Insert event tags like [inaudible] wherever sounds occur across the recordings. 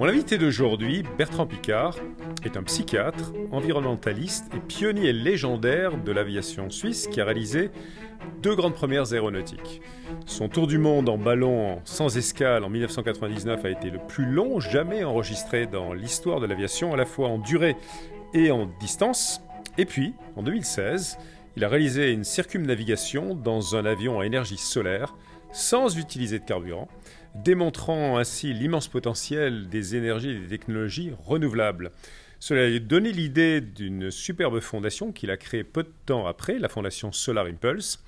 Mon invité d'aujourd'hui, Bertrand Picard, est un psychiatre, environnementaliste et pionnier légendaire de l'aviation suisse qui a réalisé deux grandes premières aéronautiques. Son tour du monde en ballon sans escale en 1999 a été le plus long jamais enregistré dans l'histoire de l'aviation, à la fois en durée et en distance. Et puis, en 2016, il a réalisé une circumnavigation dans un avion à énergie solaire sans utiliser de carburant démontrant ainsi l'immense potentiel des énergies et des technologies renouvelables. Cela lui a donné l'idée d'une superbe fondation qu'il a créée peu de temps après, la fondation Solar Impulse.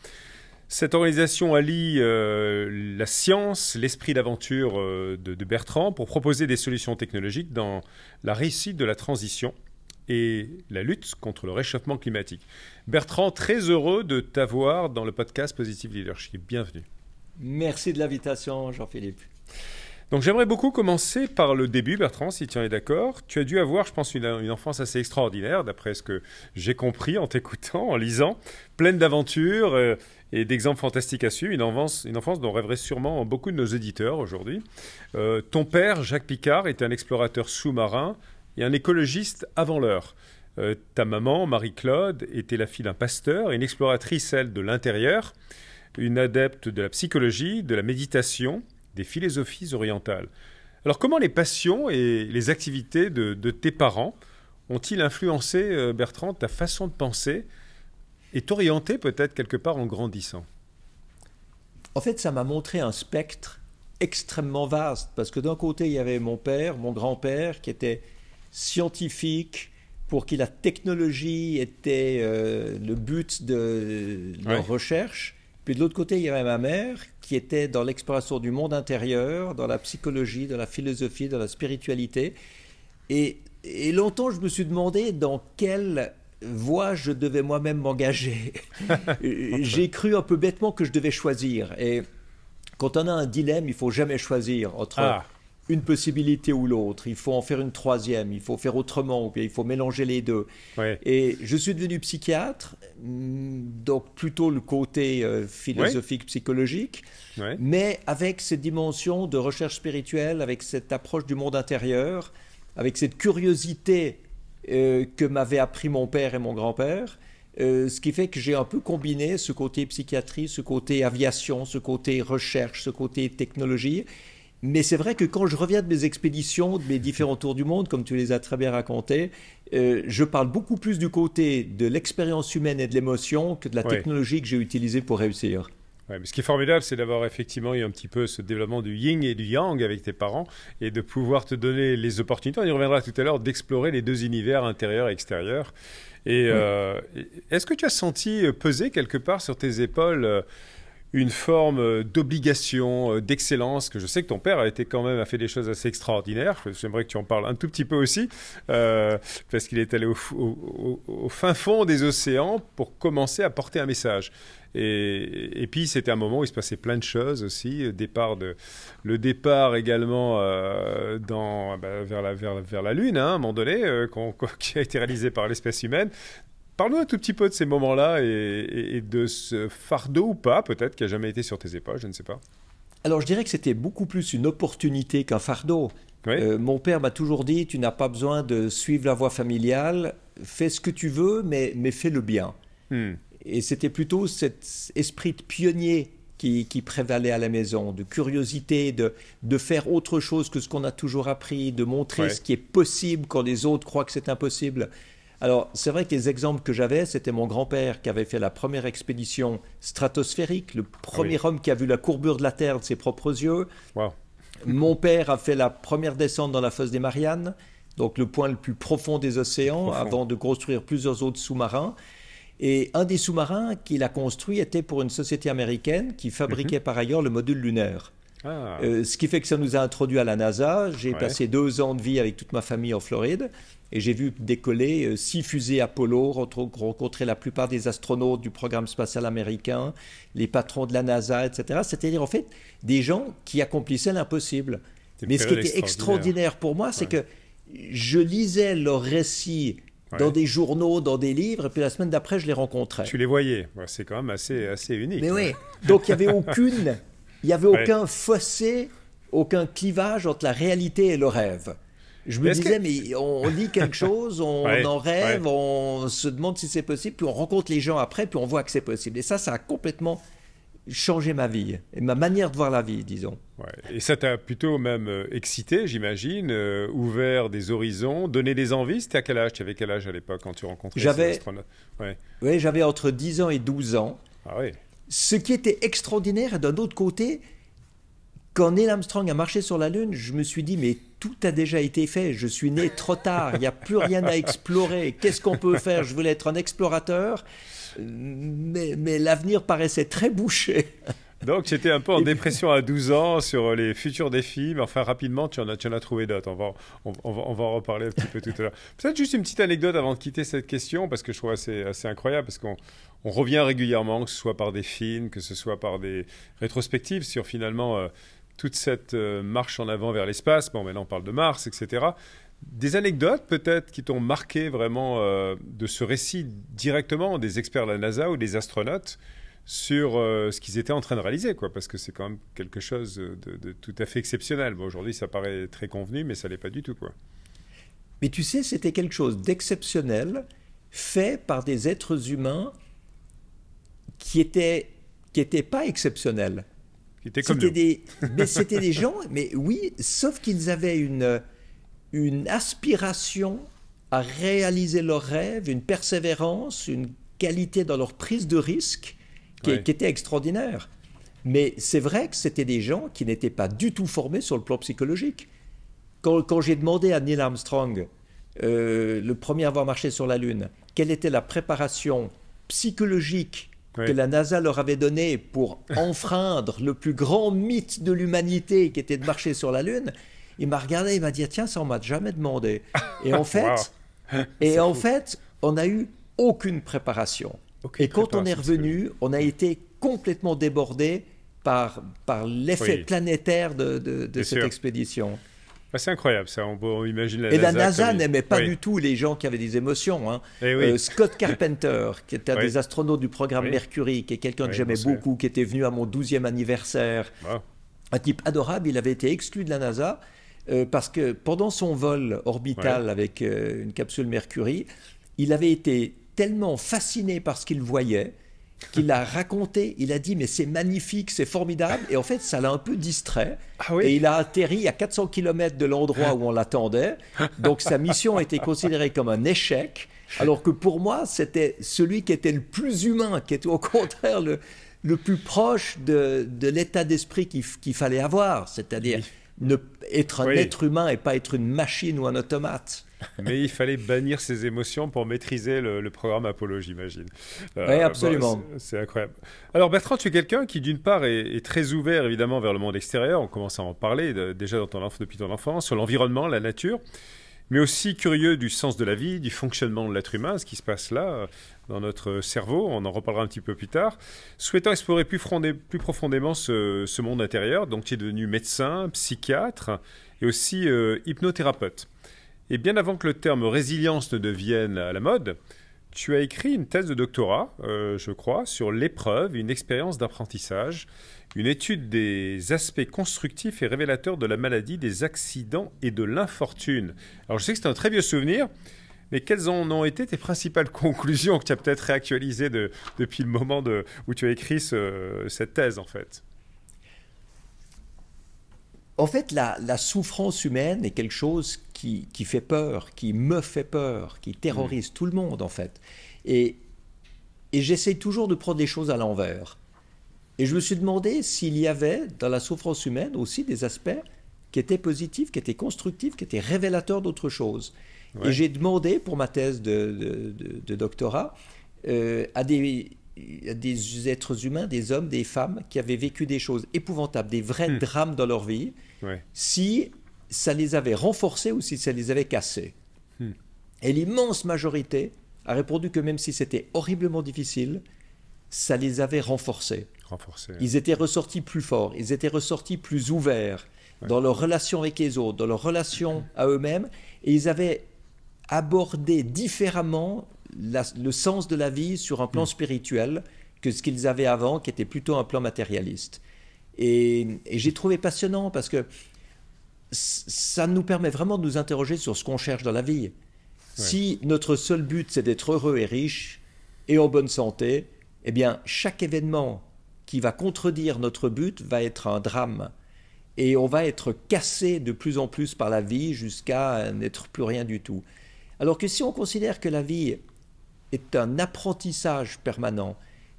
Cette organisation allie euh, la science, l'esprit d'aventure euh, de, de, Bertrand pour proposer des solutions technologiques dans la réussite de la transition et la lutte contre le réchauffement climatique. Bertrand, très heureux de t'avoir dans le podcast Positive Leadership. Bienvenue. Merci de l'invitation, Jean-Philippe. Donc j'aimerais beaucoup commencer par le début, Bertrand, si tu en es d'accord. Tu as dû avoir, je pense, une, enfance assez extraordinaire, d'après ce que j'ai compris en t'écoutant, en lisant, pleine d'aventures euh, et d'exemples fantastiques à suivre, une enfance, dont rêveraient sûrement beaucoup de nos éditeurs aujourd'hui. Euh, ton père, Jacques Picard, était un explorateur sous-marin et un écologiste avant l'heure. Euh, ta maman, Marie-Claude, était la fille d'un pasteur et une exploratrice, elle, de l'intérieur une adepte de la psychologie, de la méditation, des philosophies orientales. Alors comment les passions et les activités de, tes parents ont-ils influencé, euh, Bertrand, ta façon de penser et t'orienter peut-être quelque part en grandissant En fait, ça m'a montré un spectre extrêmement vaste, parce que d'un côté, il y avait mon père, mon grand-père, qui était scientifique, pour qui la technologie était euh, le but de, leurs recherche. Puis de l'autre côté, il y avait ma mère qui était dans l'exploration du monde intérieur, dans la psychologie, dans la philosophie, dans la spiritualité. Et, longtemps, je me suis demandé dans quelle voie je devais moi-même m'engager. [laughs] J'ai cru un peu bêtement que je devais choisir. Et quand on a un dilemme, il faut jamais choisir entre ah une possibilité ou l'autre, il faut en faire une troisième, il faut faire autrement, ou bien il faut mélanger les deux. Et je suis devenu psychiatre, mm, donc plutôt le côté euh, philosophique, psychologique, mais avec cette dimension de recherche spirituelle, avec cette approche du monde intérieur, avec cette curiosité euh, que m'avaient appris mon père et mon grand-père. Euh, ce qui fait que j'ai un peu combiné ce côté psychiatrie, ce côté aviation, ce côté recherche, ce côté technologie. Mais c'est vrai que quand je reviens de mes expéditions, de mes différents tours du monde, comme tu les as très bien racontés, euh, je parle beaucoup plus du côté de l'expérience humaine et de l'émotion que de la technologie que j'ai utilisée pour réussir. ce qui est formidable, c'est d'avoir effectivement eu un petit peu ce développement du yin et du yang avec tes parents et de pouvoir te donner les opportunités. On y reviendra tout à l'heure d'explorer les deux univers intérieur et extérieur. Et euh, est-ce que tu as senti peser quelque part sur tes épaules euh, une forme euh, d'obligation, euh, d'excellence, que je sais que ton père a été quand même, a fait des choses assez extraordinaires. J'aimerais que tu en parles un tout petit peu aussi, euh, parce qu'il est allé au, au, fin fond des océans pour commencer à porter un message. Et, puis c'était un moment où il se passait plein de choses aussi, départ de, le départ également dans, bah, vers, la, vers, la Lune, hein, à un moment donné, [laughs] qui a été réalisé par l'espèce humaine, Parle-nous un tout petit peu de ces moments-là et, de ce fardeau ou pas, peut-être, qui a jamais été sur tes épaules, je ne sais pas. Alors, je dirais que c'était beaucoup plus une opportunité qu'un fardeau. Euh, mon père m'a toujours dit tu n'as pas besoin de suivre la voie familiale, fais ce que tu veux, mais, fais le bien. Hmm. Et c'était plutôt cet esprit de pionnier qui, prévalait à la maison, de curiosité, de, de faire autre chose que ce qu'on a toujours appris, de montrer ce qui est possible quand les autres croient que c'est impossible. Alors, c'est vrai que les exemples que j'avais, c'était mon grand-père qui avait fait la première expédition stratosphérique, le premier homme qui a vu la courbure de la Terre de ses propres yeux. Mon père a fait la première descente dans la fosse des Mariannes, donc le point le plus profond des océans, avant de construire plusieurs autres sous-marins. Et un des sous-marins qu'il a construit était pour une société américaine qui fabriquait mhm. par ailleurs le module lunaire. Ah. Euh, ce qui fait que ça nous a introduit à la NASA. J'ai passé deux ans de vie avec toute ma famille en Floride et j'ai vu décoller euh, six fusées Apollo, rencontrer la plupart des astronautes du programme spatial américain, les patrons de la NASA, etc. C'est-à-dire en fait des gens qui accomplissaient l'impossible. Mais ce qui était extraordinaire pour moi, c'est que je lisais leurs récits dans des journaux, dans des livres, et puis la semaine d'après, je les rencontrais. Tu les voyais, c'est quand même assez, assez unique. donc il n'y avait aucune il n'y avait aucun fossé, aucun clivage entre la réalité et le rêve. Je me disais, mais on, lit quelque [laughs] chose, on en rêve, on se demande si c'est possible, puis on rencontre les gens après, puis on voit que c'est possible. Et ça, ça a complètement changé ma vie et ma manière de voir la vie, disons. Et ça t'a plutôt même euh, excité, j'imagine, euh, ouvert des horizons, donné des envies. C'était à quel âge Tu avais quel âge à l'époque quand tu rencontrais j'avais... Oui, j'avais entre 10 ans et 12 ans. Ah oui. Ce qui était extraordinaire, d'un autre côté, quand Neil Armstrong a marché sur la Lune, je me suis dit, mais tout a déjà été fait, je suis né trop tard, il n'y a plus rien à explorer, qu'est-ce qu'on peut faire Je voulais être un explorateur, mais, mais l'avenir paraissait très bouché. Donc, tu étais un peu en dépression à 12 ans sur euh, les futurs défis, mais enfin, rapidement, tu en as, tu en as trouvé d'autres. On va, en reparler un petit peu tout à l'heure. [laughs] Peut-être juste une petite anecdote avant de quitter cette question, parce que je trouve assez, assez incroyable, parce qu'on revient régulièrement, que ce soit par des films, que ce soit par des rétrospectives sur finalement euh, toute cette euh, marche en avant vers l'espace. Bon, maintenant, on parle de Mars, etc. Des anecdotes peut-être qui t'ont marqué vraiment de ce récit directement des experts de la NASA ou des astronautes sur euh, ce qu'ils étaient en train de réaliser, quoi, parce que c'est quand même quelque chose de, tout à fait exceptionnel. aujourd'hui, ça paraît très convenu, mais ça l'est pas du tout, quoi. Mais tu sais, c'était quelque chose d'exceptionnel, fait par des êtres humains qui étaient qui n'étaient pas exceptionnels. Qui [laughs] mais c'était des gens, mais oui, sauf qu'ils avaient une une aspiration à réaliser leurs rêves, une persévérance, une qualité dans leur prise de risque qui, était extraordinaire. Mais c'est vrai que c'était des gens qui n'étaient pas du tout formés sur le plan psychologique. Quand, j'ai demandé à Neil Armstrong, euh, le premier à avoir marché sur la Lune, quelle était la préparation psychologique que la NASA leur avait donnée pour [laughs] enfreindre le plus grand mythe de l'humanité qui était de marcher sur la Lune, il m'a regardé, il m'a dit tiens ça on m'a jamais demandé. Et en [laughs] fait, et en fait, on n'a eu aucune préparation et quand on est revenu, on a été complètement débordé par, par l'effet planétaire de, cette expédition. Bah, c'est incroyable, ça. On, on, imagine la Et la NASA n'aimait pas du tout les gens qui avaient des émotions. Hein. Eh euh, Scott Carpenter, qui était un des astronautes du programme Mercury, qui est quelqu'un que j'aimais beaucoup, qui était venu à mon 12e anniversaire. Un type adorable, il avait été exclu de la NASA euh, parce que pendant son vol orbital avec euh, une capsule Mercury, il avait été tellement fasciné par ce qu'il voyait qu'il l'a raconté. Il a dit mais c'est magnifique, c'est formidable. Et en fait, ça l'a un peu distrait. Ah et il a atterri à 400 km de l'endroit où on l'attendait. Donc sa mission a été considérée comme un échec. Alors que pour moi, c'était celui qui était le plus humain, qui était au contraire le, le plus proche de, l'état d'esprit qu'il fallait avoir. C'est-à-dire être un être humain et pas être une machine ou un automate. [laughs] mais il fallait bannir ses émotions pour maîtriser le, programme Apollo, j'imagine. Euh, oui, absolument. c'est incroyable. Alors Bertrand, tu es quelqu'un qui d'une part est, très ouvert évidemment vers le monde extérieur, on commence à en parler déjà dans ton, depuis ton enfance, sur l'environnement, la nature, mais aussi curieux du sens de la vie, du fonctionnement de l'être humain, ce qui se passe là dans notre cerveau, on en reparlera un petit peu plus tard, souhaitant explorer plus, profondément ce, monde intérieur, donc tu es devenu médecin, psychiatre et aussi euh, hypnothérapeute. Et bien avant que le terme résilience ne devienne à la mode, tu as écrit une thèse de doctorat, euh, je crois, sur l'épreuve, une expérience d'apprentissage, une étude des aspects constructifs et révélateurs de la maladie, des accidents et de l'infortune. Alors je sais que c'est un très vieux souvenir, mais quelles en ont été tes principales [laughs] conclusions que tu as peut-être réactualisées depuis le moment de, où tu as écrit cette thèse en fait en fait, la, souffrance humaine est quelque chose qui, fait peur, qui me fait peur, qui terrorise mm. tout le monde, en fait. Et, et j'essaie toujours de prendre les choses à l'envers. Et je me suis demandé s'il y avait dans la souffrance humaine aussi des aspects qui étaient positifs, qui étaient constructifs, qui étaient révélateurs d'autres choses. Et j'ai demandé pour ma thèse de, doctorat euh, à des êtres humains, des hommes, des femmes qui avaient vécu des choses épouvantables, des vrais mm. drames dans leur vie, si ça les avait renforcés ou si ça les avait cassés. Hmm. Et l'immense majorité a répondu que même si c'était horriblement difficile, ça les avait renforcés. Ils étaient ressortis plus forts, ils étaient ressortis plus ouverts dans leurs relations avec les autres, dans leur relation à eux-mêmes, et ils avaient abordé différemment le sens de la vie sur un plan hmm. spirituel que ce qu'ils avaient avant, qui était plutôt un plan matérialiste. Et, j'ai trouvé passionnant parce que ça nous permet vraiment de nous interroger sur ce qu'on cherche dans la vie. Si notre seul but c'est d'être heureux et riche et en bonne santé, eh bien chaque événement qui va contredire notre but va être un drame. Et on va être cassé de plus en plus par la vie jusqu'à n'être plus rien du tout. Alors que si on considère que la vie est un apprentissage permanent,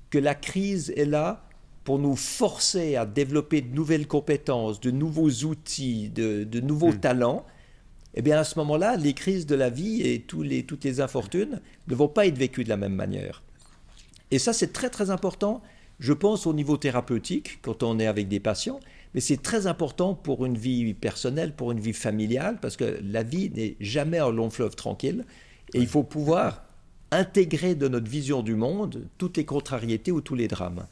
que la crise est là pour nous forcer à développer de nouvelles compétences, de nouveaux outils, de, nouveaux hmm. talents, et eh bien à ce moment-là, les crises de la vie et tous les, toutes les infortunes ne vont pas être vécues de la même manière. Et ça, c'est très très important, je pense, au niveau thérapeutique, quand on est avec des patients, mais c'est très important pour une vie personnelle, pour une vie familiale, parce que la vie n'est jamais un long fleuve tranquille, et il faut pouvoir intégrer de notre vision du monde toutes les contrariétés ou tous les drames.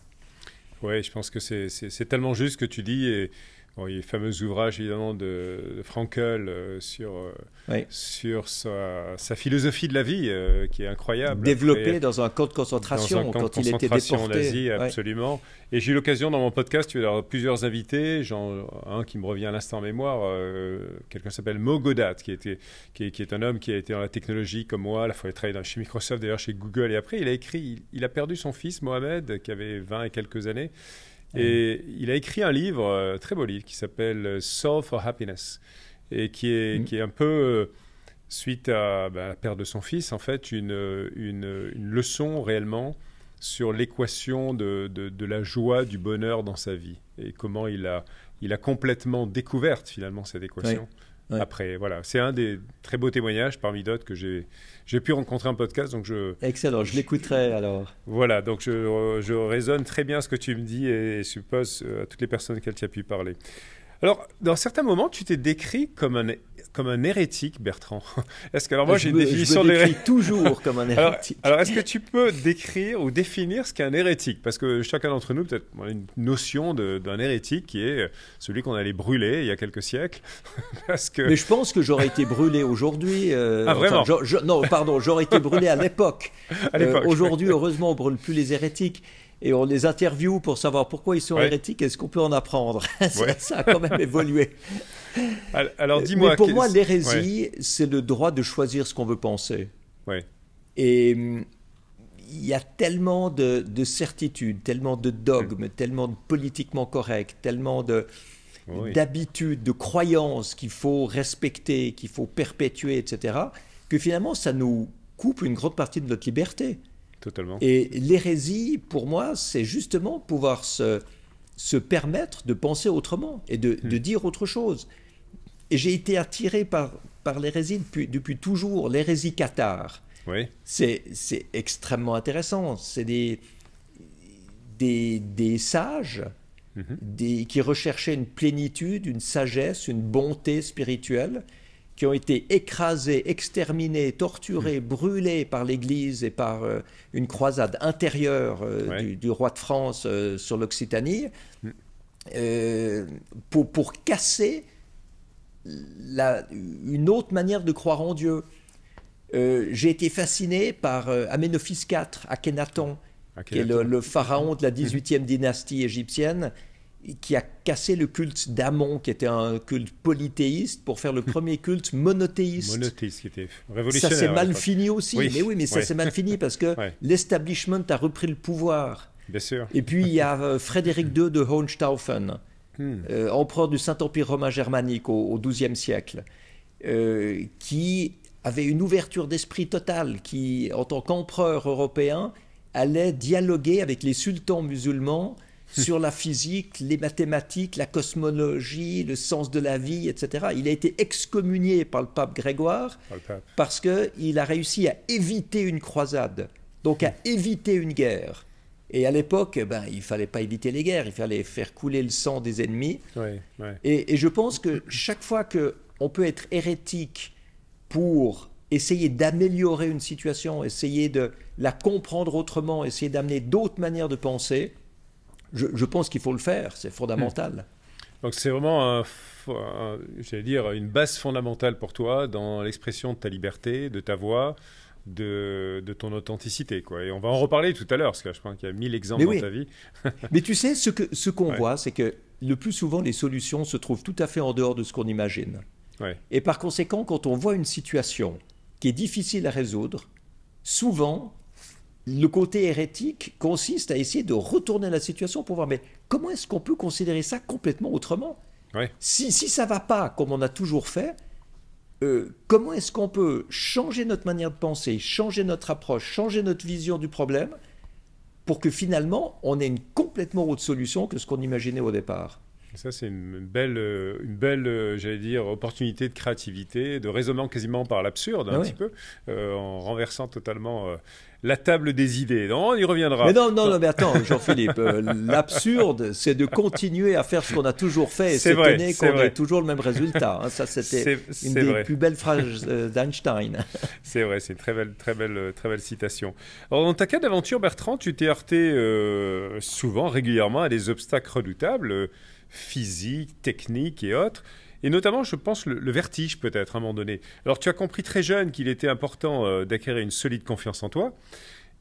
Oui, je pense que c'est tellement juste ce que tu dis. Et Bon, il y a le fameux ouvrage évidemment de, Frankl Frankel euh, sur, euh, sur sa, philosophie de la vie euh, qui est incroyable. Développé dans un camp de concentration quand il était déporté. en Asie, absolument. Et j'ai eu l'occasion dans mon podcast, d'avoir plusieurs invités, genre un qui me revient à l'instant en mémoire, quelqu'un s'appelle mogodat qui, était, qui est, qui, est, un homme qui a été dans la technologie comme moi, à la fois il travaillait chez Microsoft, d'ailleurs chez Google, et après il a écrit, il, il a perdu son fils Mohamed, qui avait 20 et quelques années et il a écrit un livre, euh, très beau livre, qui s'appelle euh, Soul for Happiness, et qui est, mm. qui est un peu, euh, suite ben, à la perte de son fils, en fait, une, une, leçon réellement sur l'équation de, de, la joie, du bonheur dans sa vie, et comment il a, il a complètement découverte finalement cette équation. Après, voilà, c'est un des très beaux témoignages parmi d'autres que j'ai j'ai pu rencontrer un podcast, donc je... Excellent, je, l'écouterai alors. Voilà, donc je, je raisonne très bien ce que tu me dis et, suppose euh, à toutes les personnes qu'elle tu as pu parler. Alors, dans certains moments, tu t'es décrit comme un comme un hérétique, Bertrand. [laughs] Est-ce que alors moi j'ai une définition de me toujours comme un [laughs] hérétique. Alors, est-ce que tu peux décrire ou définir ce qu'est un hérétique Parce que chacun d'entre nous peut-être a une notion d'un hérétique qui est celui qu'on allait brûler il y a quelques siècles. [laughs] Parce que... Mais je pense que j'aurais été brûlé aujourd'hui. Euh, ah vraiment Non, pardon, j'aurais été brûlé à l'époque. Euh, aujourd'hui, heureusement, on brûle plus les hérétiques et on les interviewe pour savoir pourquoi ils sont hérétiques et ce qu'on peut en apprendre. [laughs] ça, a quand même évolué. Alors, dis-moi. Pour moi, l'hérésie, c'est le droit de choisir ce qu'on veut penser. Et mm, il y a tellement de, certitudes, tellement de dogmes, hmm. tellement de politiquement correct, tellement de d'habitudes, de croyances qu'il faut respecter, qu'il faut perpétuer, etc., que finalement, ça nous coupe une grande partie de notre liberté. Et l'hérésie, pour moi, c'est justement pouvoir se, se permettre de penser autrement et de, de hmm. dire autre chose. Et j'ai été attiré par, par l'hérésie depuis, toujours, l'hérésie cathare. C'est extrêmement intéressant. C'est des, des, des, sages mhm. des, qui recherchaient une plénitude, une sagesse, une bonté spirituelle qui ont été écrasés, exterminés, torturés, mm. brûlés par l'Église et par euh, une croisade intérieure euh, du, roi de France euh, sur l'Occitanie, mm. pour, pour, casser la, une autre manière de croire en Dieu. J'ai été fasciné par Amenophis IV, Akhenaton, Akhenaton, qui est le, pharaon de la 18e mm. dynastie égyptienne, qui a cassé le culte d'Amon, qui était un culte polythéiste, pour faire le [laughs] premier culte monothéiste. Monothéiste, qui était révolutionnaire. Ça s'est mal fini aussi. Mais oui, mais ça s'est mal fini parce que [laughs] l'establishment a repris le pouvoir. Bien sûr. Et puis il y a euh, Frédéric II [laughs] de Hohenstaufen, hmm. euh, empereur du Saint-Empire romain germanique au XIIe siècle, euh, qui avait une ouverture d'esprit totale, qui, en tant qu'empereur européen, allait dialoguer avec les sultans musulmans [laughs] sur la physique, les mathématiques, la cosmologie, le sens de la vie, etc. Il a été excommunié par le pape Grégoire parce qu'il a réussi à éviter une croisade, donc à hmm. éviter une guerre. Et à l'époque, ben, il fallait pas éviter les guerres, il fallait faire couler le sang des ennemis. Et, et, je pense que chaque fois qu'on peut être hérétique pour essayer d'améliorer une situation, essayer de la comprendre autrement, essayer d'amener d'autres manières de penser, je, pense qu'il faut le faire, c'est fondamental. Hmm. Donc c'est vraiment, dire, une base fondamentale pour toi dans l'expression de ta liberté, de ta voix. De, ton authenticité. Quoi. Et on va en reparler tout à l'heure, parce que je crois qu'il y a mille exemples dans ta vie. [laughs] Mais tu sais, ce, que, ce qu'on voit, c'est que le plus souvent, les solutions se trouvent tout à fait en dehors de ce qu'on imagine. Et par conséquent, quand on voit une situation qui est difficile à résoudre, souvent, le côté hérétique consiste à essayer de retourner la situation pour voir, mais comment est-ce qu'on peut considérer ça complètement autrement si, si ça va pas comme on a toujours fait, euh, comment est-ce qu'on peut changer notre manière de penser, changer notre approche, changer notre vision du problème pour que finalement on ait une complètement autre solution que ce qu'on imaginait au départ ça, c'est une belle, une belle euh, j'allais dire, opportunité de créativité, de raisonnement quasiment par l'absurde, un ah petit peu, euh, en renversant totalement euh, la table des idées. Non, on y reviendra. Mais non, non, non, mais attends, Jean-Philippe, l'absurde, c'est de continuer à faire ce qu'on a toujours fait et s'étonner qu'on ait toujours le même résultat. Hein. ça, [laughs] c'était une des plus belles phrases d'Einstein. [laughs] c'est vrai, c'est une très belle, très belle, très belle citation. Alors, dans ta cas d'aventure, Bertrand, tu t'es heurté souvent, régulièrement, à des obstacles redoutables physique, technique et autres. Et notamment, je pense, le, vertige peut-être à un moment donné. Alors tu as compris très jeune qu'il était important euh, d'acquérir une solide confiance en toi.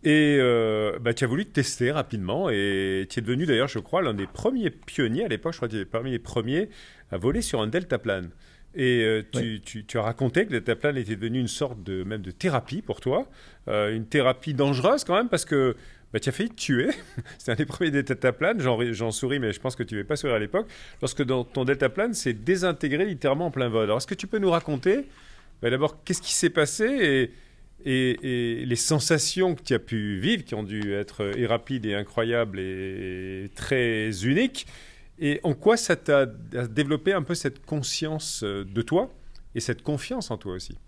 Et euh, bah, tu as voulu te tester rapidement et tu es devenu d'ailleurs, je crois, l'un des premiers pionniers à l'époque, je crois que tu parmi les premiers à voler sur un deltaplane. Et euh, tu, as raconté que le deltaplane était devenu une sorte de, même de thérapie pour toi, une thérapie dangereuse quand même parce que bah, tu as failli te tuer. [laughs] c'est un des premiers des planes. J'en souris, mais je pense que tu ne pas sourire à l'époque. Lorsque dans ton delta plane, s'est désintégré littéralement en plein vol. Alors, est-ce que tu peux nous raconter bah, d'abord qu'est-ce qui s'est passé et, les sensations que tu as pu vivre, qui ont dû être et euh, rapides et incroyables et très uniques et en quoi ça t'a développé un peu cette conscience euh, de toi et cette confiance en toi aussi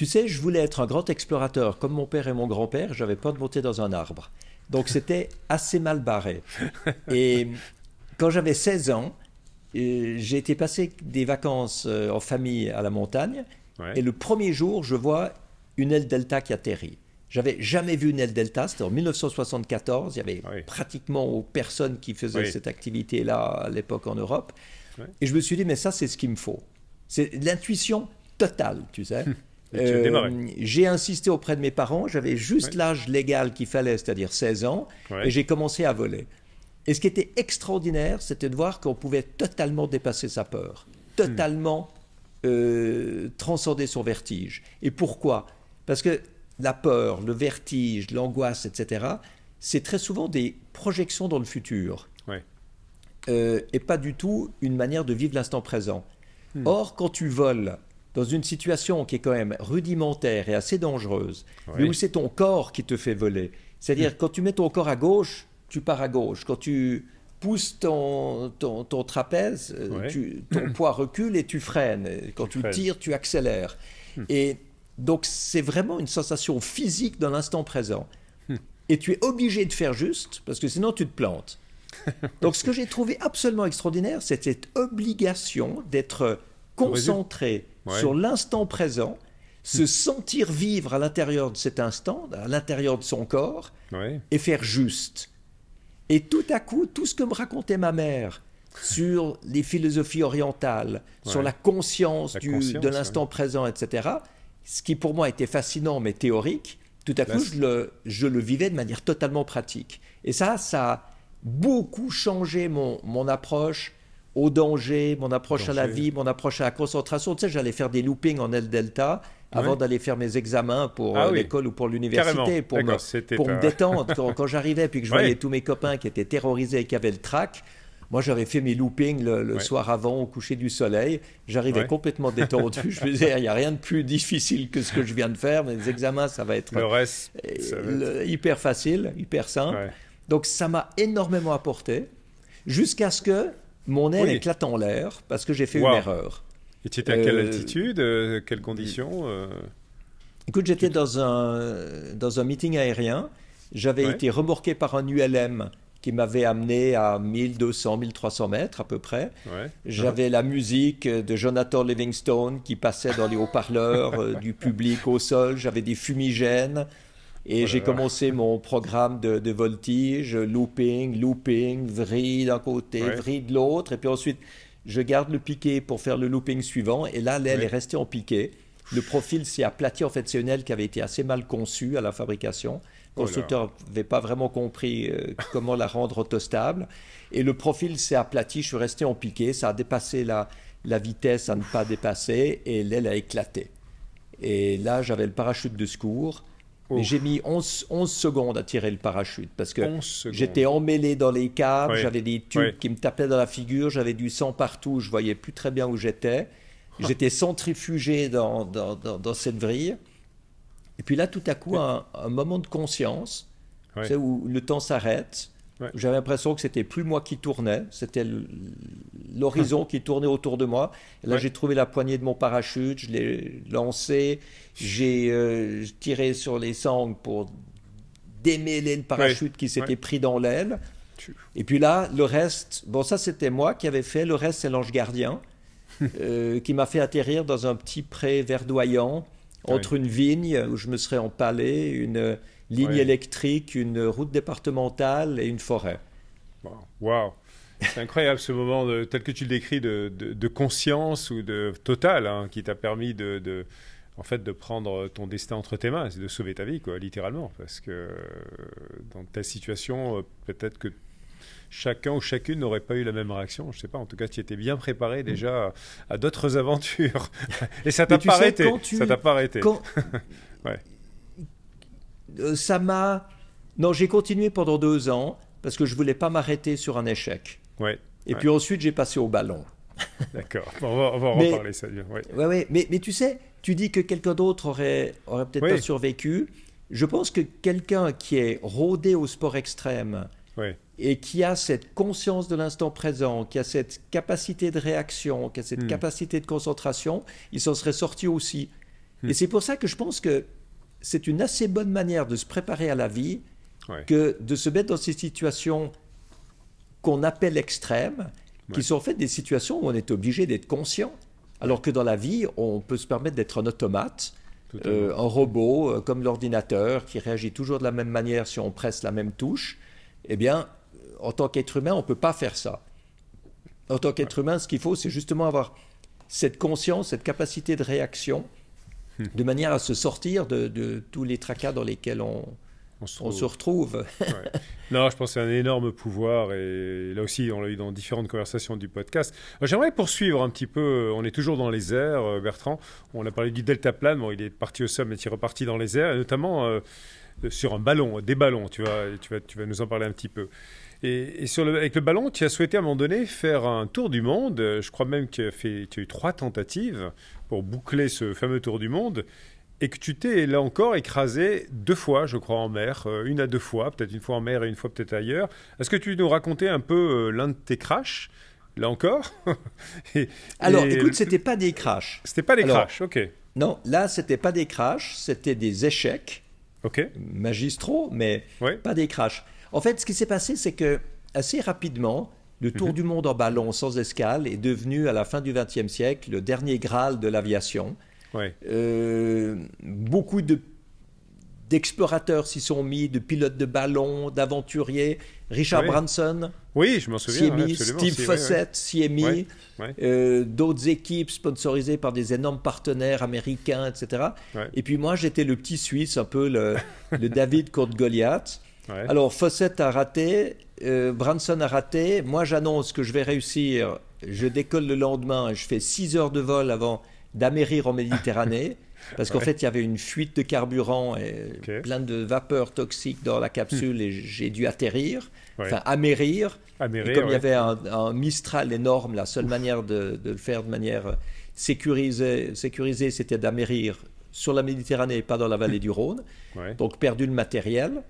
tu sais, je voulais être un grand explorateur, comme mon père et mon grand-père, j'avais pas de monter dans un arbre. Donc c'était assez mal barré. [laughs] Et quand j'avais 16 ans, euh, j'ai été passer des vacances euh, en famille à la montagne. Et le premier jour, je vois une aile delta qui atterrit. J'avais jamais vu une aile delta, c'était en 1974, il y avait pratiquement ah pratiquement personne qui faisait cette activité-là à l'époque en Europe. Et je me suis dit, mais ça, c'est ce qu'il me faut. C'est l'intuition totale, tu sais. [laughs] Euh, j'ai insisté auprès de mes parents, j'avais juste l'âge légal qu'il fallait, c'est-à-dire 16 ans, et j'ai commencé à voler. Et ce qui était extraordinaire, c'était de voir qu'on pouvait totalement dépasser sa peur, totalement hmm. euh, transcender son vertige. Et pourquoi Parce que la peur, le vertige, l'angoisse, etc., c'est très souvent des projections dans le futur. Euh, et pas du tout une manière de vivre l'instant présent. Hmm. Or, quand tu voles, dans une situation qui est quand même rudimentaire et assez dangereuse, mais où c'est ton corps qui te fait voler. C'est-à-dire, hmm. quand tu mets ton corps à gauche, tu pars à gauche. Quand tu pousses ton, trapèze, euh, ton [clears throat] poids recule et tu freines. Quand tu tires, tu accélères. Hmm. Et donc, c'est vraiment une sensation physique dans l'instant présent. Hmm. Et tu es obligé de faire juste, parce que sinon, tu te plantes. [laughs] Donc, ce que j'ai trouvé absolument extraordinaire, c'est cette obligation d'être Concentrer sur l'instant présent, se hmm. sentir vivre à l'intérieur de cet instant, à l'intérieur de son corps, et faire juste. Et tout à coup, tout ce que me racontait ma mère sur les philosophies orientales, sur la conscience, de l'instant présent, etc., ce qui pour moi était fascinant mais théorique, tout à coup, je le, vivais de manière totalement pratique. Et ça, ça a beaucoup changé mon approche au danger, mon approche à la vie, mon approche à la concentration. Tu sais, j'allais faire des loopings en L-Delta avant d'aller faire mes examens pour ah euh, l'école ou pour l'université, pour, me, détendre. quand, j'arrivais, puis que je [laughs] voyais tous mes copains qui étaient terrorisés et qui avaient le trac, moi, j'avais fait mes loopings le, soir avant, au coucher du soleil. J'arrivais complètement détendu. je me disais, il n'y a rien de plus difficile que ce que je viens de faire. Mes examens, ça va être, euh, hyper facile, hyper simple. Donc, ça m'a énormément apporté. Jusqu'à ce que mon aile éclate en l'air parce que j'ai fait une erreur. Et tu étais à quelle euh, altitude euh, Quelles conditions euh, Écoute, j'étais dans un, dans un meeting aérien. J'avais été remorqué par un ULM qui m'avait amené à 1200, 1300 mètres à peu près. J'avais la musique de Jonathan Livingstone qui passait dans les haut-parleurs, du public au sol. J'avais des fumigènes. Et j'ai commencé mon programme de, de, voltige, looping, looping, vrille d'un côté, vrille de l'autre. Et puis ensuite, je garde le piqué pour faire le looping suivant. Et là, l'aile est restée en piqué. Le profil s'est aplati. En fait, c'est une aile qui avait été assez mal conçue à la fabrication. Le oh constructeur n'avait pas vraiment compris euh, comment la rendre autostable. Et le profil s'est aplati. Je suis resté en piqué. Ça a dépassé la vitesse à ne pas dépasser. Et l'aile a éclaté. Et là, j'avais le parachute de secours j'ai mis 11, secondes à tirer le parachute parce que j'étais emmêlé dans les câbles, j'avais des tubes qui me tapaient dans la figure, j'avais du sang partout, je voyais plus très bien où j'étais. Ah. J'étais centrifugé dans, cette vrille. Et puis là, tout à coup, un, moment de conscience, où le temps s'arrête, j'avais l'impression que c'était plus moi qui tournais, c'était l'horizon [laughs] qui tournait autour de moi. là, j'ai trouvé la poignée de mon parachute, je l'ai lancé, j'ai euh, tiré sur les sangles pour démêler le parachute qui s'était pris dans l'aile. Et puis là, le reste, bon, ça c'était moi qui avais fait, le reste c'est l'ange gardien [laughs] euh, qui m'a fait atterrir dans un petit pré verdoyant ah entre une vigne où je me serais empalé, une ligne électrique, une route départementale et une forêt. Wow. C'est incroyable ce moment, de, tel que tu le décris, de, conscience ou de total, hein, qui t'a permis de, en fait, de prendre ton destin entre tes mains, de sauver ta vie, quoi, littéralement. Parce que dans ta situation, euh, peut-être que chacun ou chacune n'aurait pas eu la même réaction. Je sais pas. En tout cas, tu étais bien préparé mm. déjà à, d'autres [laughs] aventures. Et ça t'a pas, arrêté. Ça t'a pas arrêté. ouais. Euh, ça m'a... Non, j'ai continué pendant deux ans parce que je voulais pas m'arrêter sur un échec. Ouais, et puis ensuite, j'ai passé au ballon. [laughs] D'accord, on va, en reparler, ça. Ouais. Ouais, Mais, tu sais, tu dis que quelqu'un d'autre aurait, peut-être pas survécu. Je pense que quelqu'un qui est rodé au sport extrême et qui a cette conscience de l'instant présent, qui a cette capacité de réaction, qui a cette hmm. capacité de concentration, il s'en serait sorti aussi. Hmm. Et c'est pour ça que je pense que c'est une assez bonne manière de se préparer à la vie que de se mettre dans ces situations qu'on appelle extrêmes, qui sont en fait des situations où on est obligé d'être conscient, alors que dans la vie, on peut se permettre d'être un automate, euh, un robot, euh, comme l'ordinateur, qui réagit toujours de la même manière si on presse la même touche. Eh bien, euh, en tant qu'être humain, on ne peut pas faire ça. En tant qu'être humain, ce qu'il faut, c'est justement avoir cette conscience, cette capacité de réaction, Hmm. de manière à se sortir de, tous les tracas dans lesquels on, se, retrouve. [laughs] Non, je pense que c'est un énorme pouvoir. Et là aussi, on l'a eu dans différentes conversations du podcast. Euh, j'aimerais poursuivre un petit peu. Euh, on est toujours dans les airs, euh, Bertrand. On a parlé du deltaplane. Bon, il est parti au sommet, il est reparti dans les airs, notamment sur un ballon, des ballons. Tu vas, nous en parler un petit peu. Et, avec le ballon, tu as souhaité à un moment donné faire un tour du monde. Je crois même que tu as eu trois tentatives pour boucler ce fameux tour du monde et que tu t'es là encore écrasé deux fois, je crois, en mer, euh, une à deux fois, peut-être une fois en mer et une fois peut-être ailleurs. Est-ce que tu nous racontais un peu euh, l'un de tes crashs là encore. [laughs] Alors, écoute, c'était pas des crashs. C'était pas des crashs, ok. Non, là, c'était pas des crashs, c'était des échecs. Ok. Magistraux, mais pas des crashs. En fait, ce qui s'est passé, c'est que assez rapidement, le tour mhm. du monde en ballon sans escale est devenu, à la fin du XXe siècle, le dernier graal de l'aviation. Euh, beaucoup de d'explorateurs s'y sont mis, de pilotes de ballon, d'aventuriers. Richard Branson. Oui, je m'en souviens. Mis, Steve Fossett, s'y euh, D'autres équipes sponsorisées par des énormes partenaires américains, etc. Et puis moi, j'étais le petit Suisse, un peu le, le David contre Goliath. Alors, Fossette a raté, euh, Branson a raté. Moi, j'annonce que je vais réussir. Je décolle le lendemain et je fais 6 heures de vol avant d'amérir en Méditerranée. [laughs] Parce qu'en fait, il y avait une fuite de carburant et plein de vapeurs toxiques dans la capsule hmm. et j'ai dû atterrir, enfin amérir. comme il y avait un, Mistral énorme, la seule manière de, le faire de manière euh, sécurisée, sécurisée c'était d'amérir sur la Méditerranée et pas dans la vallée du Rhône. Donc perdu le matériel.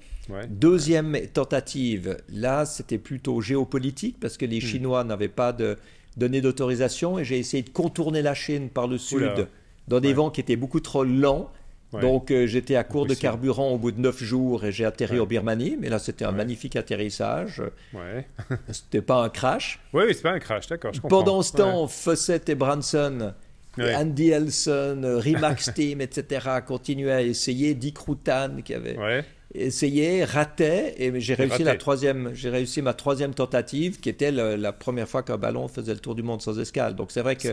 Deuxième tentative, là, c'était plutôt géopolitique parce que les hmm. Chinois n'avaient pas de donné d'autorisation et j'ai essayé de contourner la Chine par le sud dans des vents qui étaient beaucoup trop lents. Donc euh, j'étais à court de carburant au bout de neuf jours et j'ai atterri en Birmanie, mais là c'était un magnifique atterrissage. Ouais. Euh, c'était pas un crash. [laughs] Oui, c'est pas un crash, d'accord. Pendant ce temps, Fawcett et Branson, Andy Elson, euh, Remax Team, etc. continuaient à essayer. Dick Rutan qui avait essayé, raté, et j'ai réussi la troisième, j'ai réussi ma troisième tentative, qui était la première fois qu'un ballon faisait le tour du monde sans escale. Donc c'est vrai que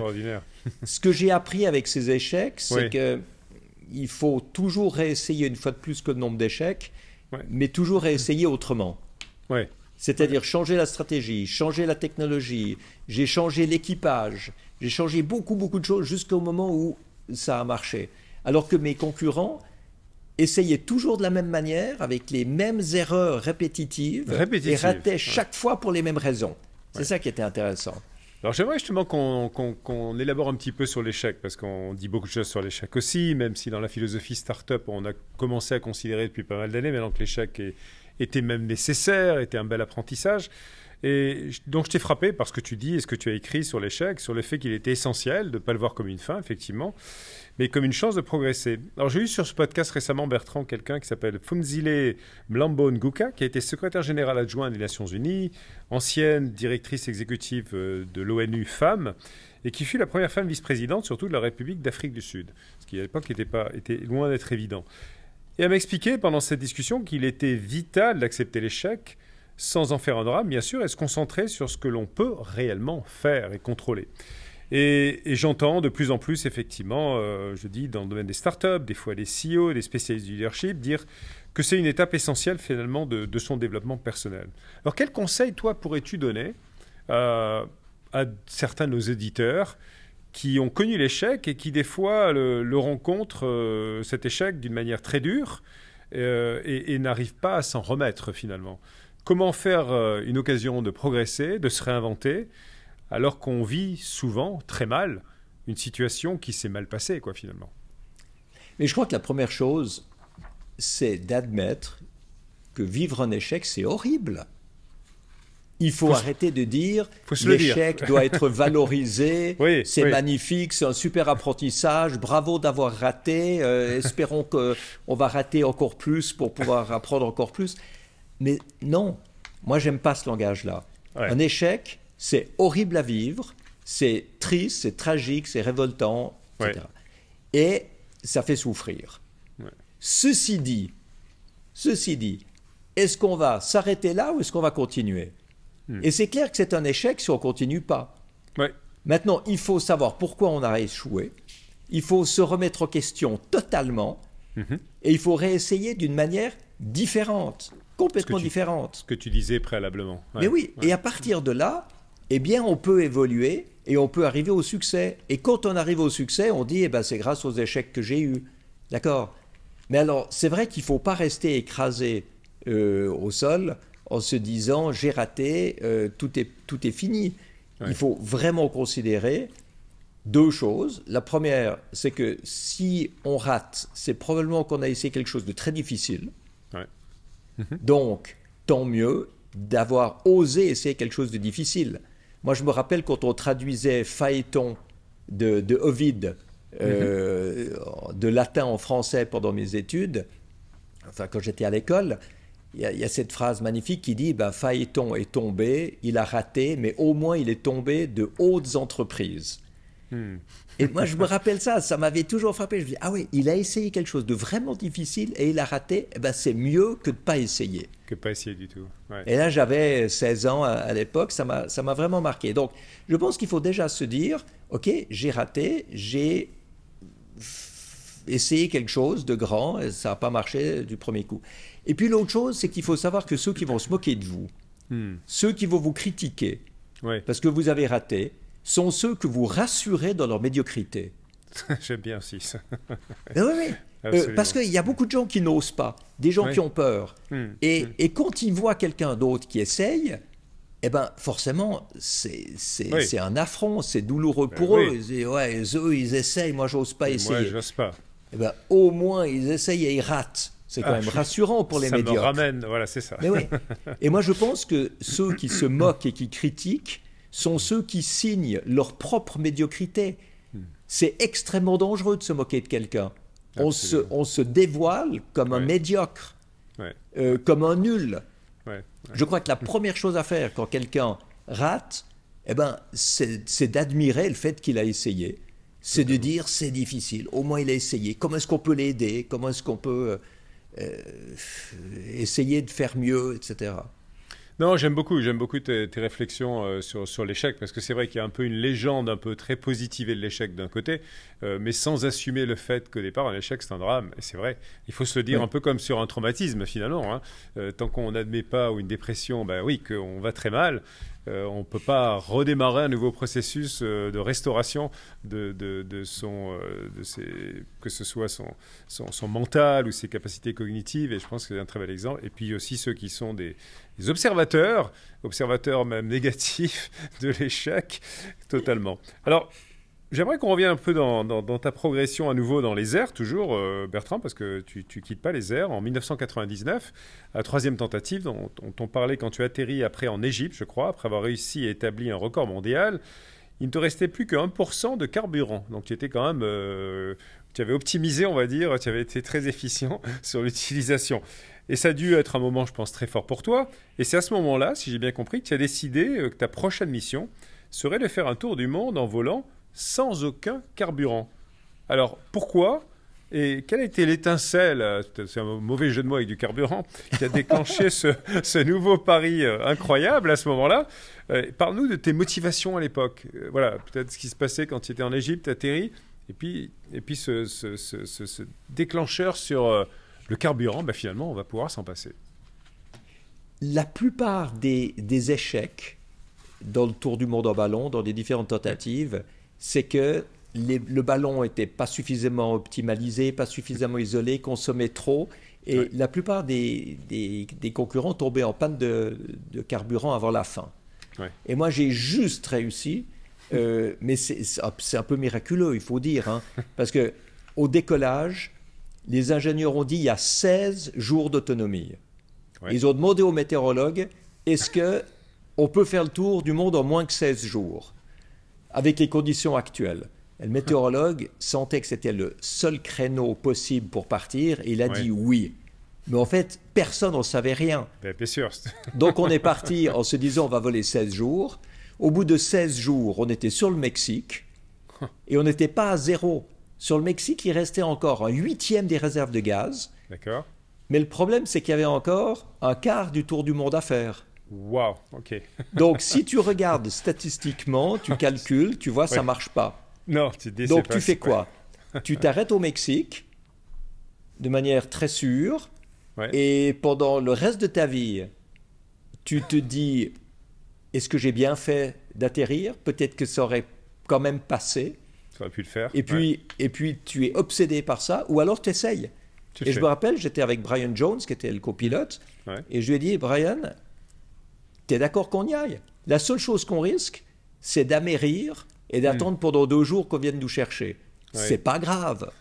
[laughs] ce que j'ai appris avec ces échecs, c'est que il faut toujours réessayer une fois de plus que le nombre d'échecs, mais toujours réessayer autrement. C'est-à-dire changer la stratégie, changer la technologie. J'ai changé l'équipage, j'ai changé beaucoup beaucoup de choses jusqu'au moment où ça a marché. Alors que mes concurrents essayait toujours de la même manière, avec les mêmes erreurs répétitives, et ratait chaque fois pour les mêmes raisons. C'est ça qui était intéressant. Alors j'aimerais justement qu'on élabore un petit peu sur l'échec, parce qu'on dit beaucoup de choses sur l'échec aussi, même si dans la philosophie start-up, on a commencé à considérer depuis pas mal d'années maintenant que l'échec était même nécessaire, était un bel apprentissage. Et donc je t'ai frappé par ce que tu dis, et ce que tu as écrit sur l'échec, sur le fait qu'il était essentiel de ne pas le voir comme une fin, effectivement mais comme une chance de progresser. Alors j'ai eu sur ce podcast récemment, Bertrand, quelqu'un qui s'appelle Funzile Mlambo Nguka, qui a été secrétaire général adjoint des Nations Unies, ancienne directrice exécutive euh, de l'ONU Femmes, et qui fut la première femme vice-présidente, surtout de la République d'Afrique du Sud, ce qui à l'époque était, pas, était loin d'être évident. Et elle m'expliquait pendant cette discussion qu'il était vital d'accepter l'échec, sans en faire un drame, bien sûr, et se concentrer sur ce que l'on peut réellement faire et contrôler. Et, j'entends de plus en plus, effectivement, euh, je dis, dans le domaine des startups, des fois les CEO, les spécialistes du leadership, dire que c'est une étape essentielle, finalement, de, son développement personnel. Alors, quel conseil, toi, pourrais-tu donner euh, à certains de nos éditeurs qui ont connu l'échec et qui, des fois, le, rencontrent, euh, cet échec, d'une manière très dure et n'arrivent pas à s'en remettre, finalement Comment faire une occasion de progresser, de se réinventer alors qu'on vit souvent très mal une situation qui s'est mal passée, quoi, finalement. Mais je crois que la première chose, c'est d'admettre que vivre un échec, c'est horrible. Il faut, arrêter de dire l'échec doit être [laughs] valorisé, c'est magnifique, c'est un super apprentissage, bravo d'avoir raté, euh, espérons qu'on va rater encore plus pour pouvoir apprendre encore plus. Mais non, moi j'aime pas ce langage-là. Un échec, c'est horrible à vivre, c'est triste, c'est tragique, c'est révoltant, etc. Et ça fait souffrir. Ceci dit, ceci dit, est-ce qu'on va s'arrêter là ou est-ce qu'on va continuer hmm. Et c'est clair que c'est un échec si on continue pas. Maintenant, il faut savoir pourquoi on a échoué. Il faut se remettre en question totalement mhm. et il faut réessayer d'une manière différente, complètement différente. Ce que tu disais préalablement. Mais oui, et à partir de là, eh bien, on peut évoluer et on peut arriver au succès. Et quand on arrive au succès, on dit, eh ben, c'est grâce aux échecs que j'ai eus. D'accord Mais alors, c'est vrai qu'il ne faut pas rester écrasé euh, au sol en se disant, j'ai raté, euh, tout, est, tout est fini. Il faut vraiment considérer deux choses. La première, c'est que si on rate, c'est probablement qu'on a essayé quelque chose de très difficile. Donc, tant mieux d'avoir osé essayer quelque chose de difficile. Moi, je me rappelle quand on traduisait Phaéton de, de Ovid euh, mhm. de latin en français pendant mes études, enfin quand j'étais à l'école, il y, a cette phrase magnifique qui dit bah, Phaéton est tombé, il a raté, mais au moins il est tombé de hautes entreprises. Hmm. Et moi, je me rappelle ça, ça m'avait toujours frappé. Je me dis, ah oui, il a essayé quelque chose de vraiment difficile et il a raté, eh ben, c'est mieux que de ne pas essayer. Que de pas essayer du tout. Et là, j'avais 16 ans à, l'époque, ça m'a vraiment marqué. Donc, je pense qu'il faut déjà se dire, ok, j'ai raté, j'ai essayé quelque chose de grand, et ça n'a pas marché du premier coup. Et puis l'autre chose, c'est qu'il faut savoir que ceux qui vont se moquer de vous, hmm. ceux qui vont vous critiquer, parce que vous avez raté, sont ceux que vous rassurez dans leur médiocrité. [laughs] J'aime bien aussi ça. [laughs] Eh oui, oui. Euh, parce qu'il y a beaucoup de gens qui n'osent pas, des gens qui ont peur. Hmm. Hmm. Et, quand ils voient quelqu'un d'autre qui essaye, eh ben, forcément, c'est un affront, c'est douloureux pour ben eux. Ils disent, ouais, eux, ils essayent, moi, j'ose pas essayer. Moi, n'ose pas. Eh ben, au moins, ils essayent et ils ratent. C'est quand ah, même [laughs] rassurant pour les médiocres. Ça me ramène, voilà, c'est ça. Et moi, je pense que ceux qui se moquent et qui critiquent, sont ceux qui signent leur propre médiocrité. Hmm. C'est extrêmement dangereux de se moquer de quelqu'un. On se, dévoile comme un médiocre, euh, comme un nul. Je crois que la première chose à faire quand quelqu'un rate, eh ben, c'est d'admirer le fait qu'il a essayé. C'est de dire c'est difficile, au moins il a essayé. Comment est-ce qu'on peut l'aider Comment est-ce qu'on peut euh, euh, essayer de faire mieux, etc. Non, j'aime beaucoup, j'aime beaucoup tes, réflexions euh, sur, l'échec, parce que c'est vrai qu'il y a un peu une légende un peu très positive de l'échec d'un côté, euh, mais sans assumer le fait qu'au départ, un échec, c'est un drame. Et c'est vrai, il faut se le dire un peu comme sur un traumatisme, finalement. Hein. Euh, tant qu'on n'admet pas, ou une dépression, ben oui, qu'on va très mal, euh, on ne peut pas redémarrer un nouveau processus euh, de restauration de, son, euh, que ce soit son, mental ou ses capacités cognitives. Et je pense que c'est un très bel exemple. Et puis aussi ceux qui sont des, des observateurs, observateurs même [laughs] négatifs de l'échec, totalement. Alors, J'aimerais qu'on revienne un peu dans, ta progression à nouveau dans les airs, toujours, euh, Bertrand, parce que tu, ne quittes pas les airs. En 1999, à troisième tentative, dont on parlait quand tu atterris après en Égypte, je crois, après avoir réussi à établir un record mondial, il ne te restait plus que 1% de carburant. Donc tu étais quand même. Euh, tu avais optimisé, on va dire, tu avais été très efficient [laughs] sur l'utilisation. Et ça a dû être un moment, je pense, très fort pour toi. Et c'est à ce moment-là, si j'ai bien compris, que tu as décidé euh, que ta prochaine mission serait de faire un tour du monde en volant sans aucun carburant. Alors pourquoi et quelle a été l'étincelle, euh, c'est un mauvais jeu de mots avec du carburant, qui a déclenché [laughs] ce, nouveau pari euh, incroyable à ce moment-là euh, Parle-nous de tes motivations à l'époque. Voilà, peut-être ce qui se passait quand tu étais en Égypte, atterri et puis, et puis ce, déclencheur sur le carburant, bah, finalement, on va pouvoir s'en passer. La plupart des, des échecs dans le tour du monde en ballon, dans les différentes tentatives, c'est que le ballon n'était pas suffisamment optimalisé, pas suffisamment isolé, consommait trop. Et la plupart des, concurrents tombaient en panne de, carburant avant la fin. Et moi, j'ai juste réussi, euh, mais ah, c'est un peu miraculeux, il faut dire, hein, [laughs] parce que au décollage, les ingénieurs ont dit il y a 16 jours d'autonomie. Ils ont demandé aux météorologues est-ce que on peut faire le tour du monde en moins que 16 jours avec les conditions actuelles. Le météorologue sentait que c'était le seul créneau possible pour partir et il a dit oui. Mais en fait, personne n'en savait rien. Ben, [laughs] Donc on est parti en se disant on va voler 16 jours. Au bout de 16 jours, on était sur le Mexique et on n'était pas à zéro. Sur le Mexique, il restait encore un huitième des réserves de gaz. Mais le problème, c'est qu'il y avait encore un quart du tour du monde à faire. Wow, ok. [laughs] Donc, si tu regardes statistiquement, tu calcules, tu vois, ça marche pas. Non, tu dis Donc, tu fais quoi Tu [laughs] t'arrêtes au Mexique de manière très sûre et pendant le reste de ta vie, tu te dis est-ce que j'ai bien fait d'atterrir Peut-être que ça aurait quand même passé. Ça aurait pu le faire. Et puis, et puis tu es obsédé par ça ou alors tu essayes. et je me rappelle, j'étais avec Brian Jones, qui était le copilote, et je lui ai dit Brian, T'es d'accord qu'on y aille La seule chose qu'on risque, c'est d'amérir et d'attendre pendant deux jours qu'on vienne nous chercher. C'est pas grave.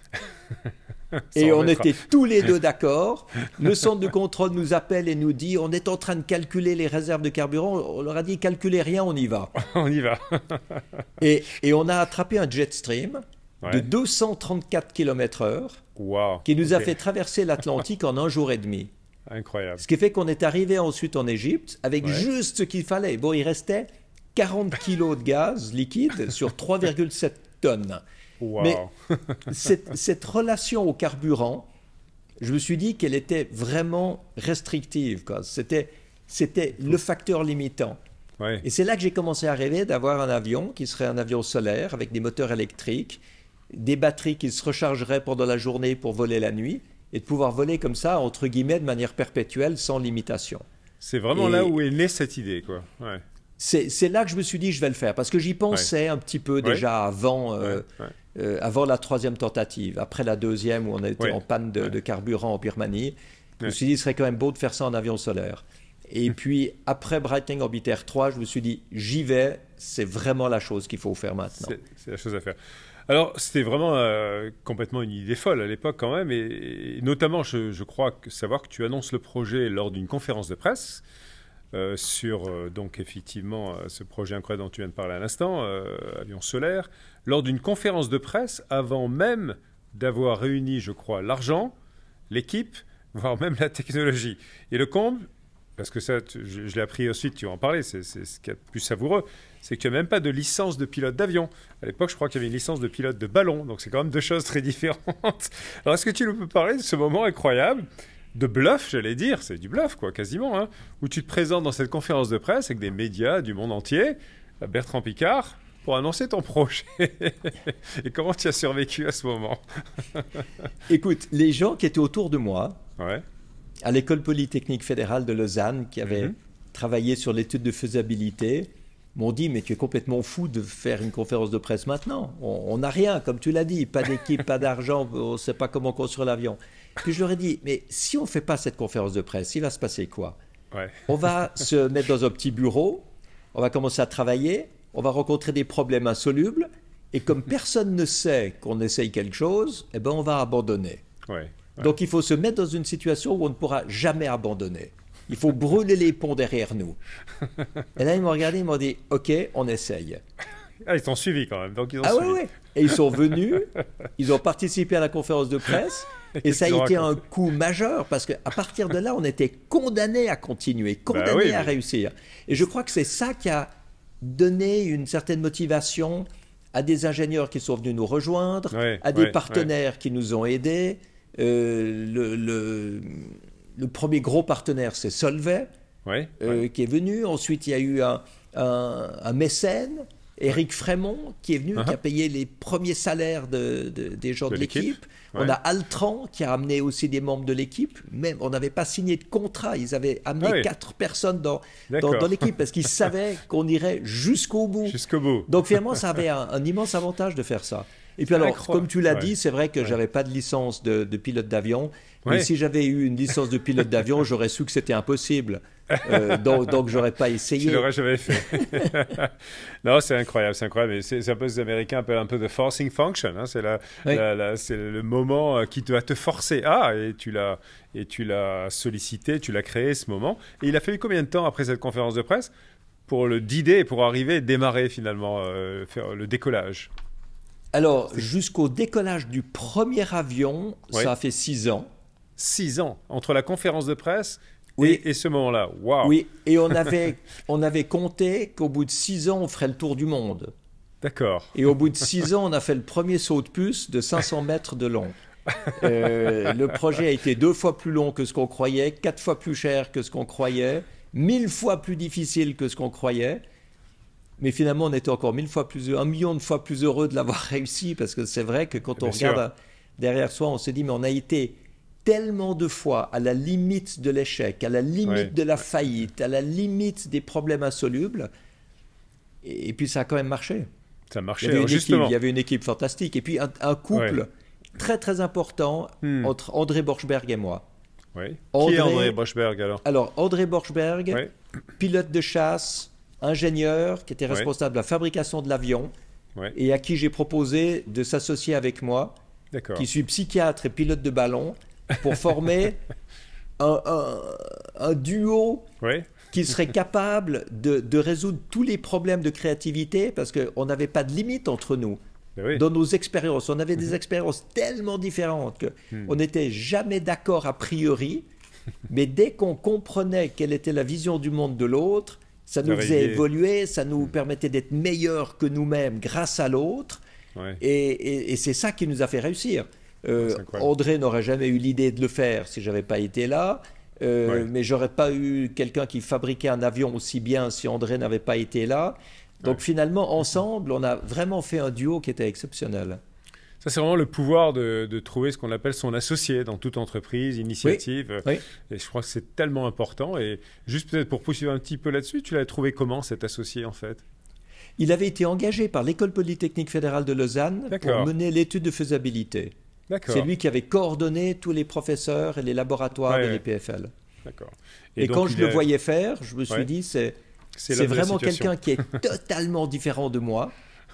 [laughs] et on était tous les deux [laughs] d'accord. Le centre de contrôle nous appelle et nous dit on est en train de calculer les réserves de carburant. On leur a dit calculez rien, on y va. [laughs] on y va. et, on a attrapé un jet stream de 234 km/h qui nous a fait traverser l'Atlantique en un jour et demi. Incroyable. Ce qui fait qu'on est arrivé ensuite en Égypte avec juste ce qu'il fallait. Bon, il restait 40 kilos de gaz liquide [laughs] sur 3,7 tonnes. Mais [laughs] cette, relation au carburant, je me suis dit qu'elle était vraiment restrictive. C'était, c'était le facteur limitant. Et c'est là que j'ai commencé à rêver d'avoir un avion qui serait un avion solaire avec des moteurs électriques, des batteries qui se rechargeraient pendant la journée pour voler la nuit et de pouvoir voler comme ça, entre guillemets, de manière perpétuelle, sans limitation. C'est vraiment là où est née cette idée, quoi. C'est là que je me suis dit, je vais le faire, parce que j'y pensais un petit peu déjà avant. Euh, euh, avant la troisième tentative, après la deuxième où on était en panne de, carburant en Birmanie, je me suis dit, ce serait quand même beau de faire ça en avion solaire. Et [laughs] puis après brighting Orbiter 3, je me suis dit, j'y vais, c'est vraiment la chose qu'il faut faire maintenant. C'est la chose à faire. Alors, c'était vraiment euh, complètement une idée folle à l'époque quand même, et, notamment, je, crois savoir que tu annonces le projet lors d'une conférence de presse. Euh, sur euh, donc effectivement ce projet incroyable dont tu viens de parler à l'instant, Avion solaire, lors d'une conférence de presse avant même d'avoir réuni, je crois, l'argent, l'équipe, voire même la technologie. Et le comble, parce que ça, je, l'ai appris ensuite, tu en parlais, c'est ce qui est plus savoureux, c'est que tu n'as même pas de licence de pilote d'avion. À l'époque, je crois qu'il y avait une licence de pilote de ballon, donc c'est quand même deux choses très différentes. [laughs] Alors, est-ce que tu nous peux parler de ce moment incroyable de bluff, j'allais dire, c'est du bluff, quoi, quasiment, hein, où tu te présentes dans cette conférence de presse avec des médias du monde entier, euh, Bertrand Picard, pour annoncer ton projet. [laughs] Et comment tu as survécu à ce moment [laughs] Écoute, les gens qui étaient autour de moi, à l'école polytechnique fédérale de Lausanne, qui avaient mhm. travaillé sur l'étude de faisabilité, m'ont dit mais tu es complètement fou de faire une conférence de presse maintenant. On n'a rien, comme tu l'as dit, pas d'équipe, pas d'argent, [laughs] on ne sait pas comment construire l'avion. Puis je leur ai dit mais si on ne fait pas cette conférence de presse, il va se passer quoi On va [laughs] se mettre dans un petit bureau, on va commencer à travailler, on va rencontrer des problèmes insolubles et comme [laughs] personne ne sait qu'on essaye quelque chose, eh ben on va abandonner. Donc il faut se mettre dans une situation où on ne pourra jamais abandonner. Il faut brûler les ponts derrière nous. [laughs] Et là, ils m'ont regardé, ils m'ont dit Ok, on essaye. Ah, ils t'ont suivi quand même. Donc ils ont ah oui, oui. Et ils sont venus, ils ont participé à la conférence de presse. [laughs] Et, ça a été un coup majeur parce qu'à partir de là, on était condamné à continuer, bah condamné à réussir. Et je crois que c'est ça qui a donné une certaine motivation à des ingénieurs qui sont venus nous rejoindre, à des partenaires qui nous ont aidés. Euh, le le premier gros partenaire, c'est Solvay, euh, qui est venu. Ensuite, il y a eu un, mécène, Eric Frémont, qui est venu, qui a uh-huh. payé les premiers salaires des gens de, l'équipe. On a Altran, qui a amené aussi des membres de l'équipe. Même, on n'avait pas signé de contrat. Ils avaient amené ah quatre personnes dans, l'équipe parce qu'ils savaient qu'on irait jusqu'au bout. Jusqu'au bout. Donc finalement, ça avait un immense avantage de faire ça. Et puis alors, comme tu l'as dit, c'est vrai que je j'avais pas de licence de, pilote d'avion. Mais si j'avais eu une licence de pilote d'avion, [laughs] j'aurais su que c'était impossible. Euh, donc, donc j'aurais pas essayé. Je l'aurais jamais fait. [laughs] non, c'est incroyable, c'est incroyable. C'est un peu les Américains appellent un peu de forcing function. Hein. C'est le moment euh, qui te, va te forcer. Ah, et tu l'as et tu l'as sollicité, tu l'as créé ce moment. Et il a fallu combien de temps après cette conférence de presse pour le didée pour arriver démarrer finalement, euh, faire le décollage alors, jusqu'au décollage du premier avion, ça a fait six ans. Six ans, entre la conférence de presse et, ce moment-là. Oui, et [laughs] on avait, compté qu'au bout de six ans, on ferait le tour du monde. D'accord. Et au bout de six ans, on a fait le premier saut de puce de 500 [laughs] mètres de long. Euh, le projet a été deux fois plus long que ce qu'on croyait, quatre fois plus cher que ce qu'on croyait, mille fois plus difficile que ce qu'on croyait. Mais finalement, on était encore mille fois plus heureux, un million de fois plus heureux de l'avoir [laughs] réussi, parce que c'est vrai que quand on regarde euh, derrière soi, on se dit, mais on a été tellement de fois à la limite de l'échec, à la limite de la faillite, à la limite des problèmes insolubles, et, puis ça a quand même marché. Ça a marché, y il y avait une équipe fantastique, et puis un, couple très très important hmm. entre André Borchberg et moi. Qui est André Borchberg alors Alors, André Borchberg, pilote de chasse, ingénieur qui était responsable de la fabrication de l'avion et à qui j'ai proposé de s'associer avec moi, qui suis psychiatre et pilote de ballon, pour [laughs] former un, duo qui serait capable de, résoudre tous les problèmes de créativité parce qu'on n'avait pas de limite entre nous. Ben Dans nos expériences, on avait des mhm. expériences tellement différentes que hmm. on n'était jamais d'accord a priori, [laughs] mais dès qu'on comprenait quelle était la vision du monde de l'autre, ça nous faisait évoluer, ça nous mm. permettait d'être meilleurs que nous-mêmes grâce à l'autre. Et, c'est ça qui nous a fait réussir. Euh, André n'aurait jamais eu l'idée de le faire si j'avais pas été là. Euh, Mais j'aurais pas eu quelqu'un qui fabriquait un avion aussi bien si André n'avait pas été là. Donc finalement, ensemble, on a vraiment fait un duo qui était exceptionnel c'est vraiment le pouvoir de, trouver ce qu'on appelle son associé dans toute entreprise, initiative. Et je crois que c'est tellement important. Et juste peut-être pour poursuivre un petit peu là-dessus, tu l'as trouvé comment cet associé en fait Il avait été engagé par l'École polytechnique fédérale de Lausanne pour mener l'étude de faisabilité. C'est lui qui avait coordonné tous les professeurs et les laboratoires de l'EPFL. Et, quand je le voyais faire, je me suis dit, c'est vraiment quelqu'un qui est [laughs] totalement différent de moi.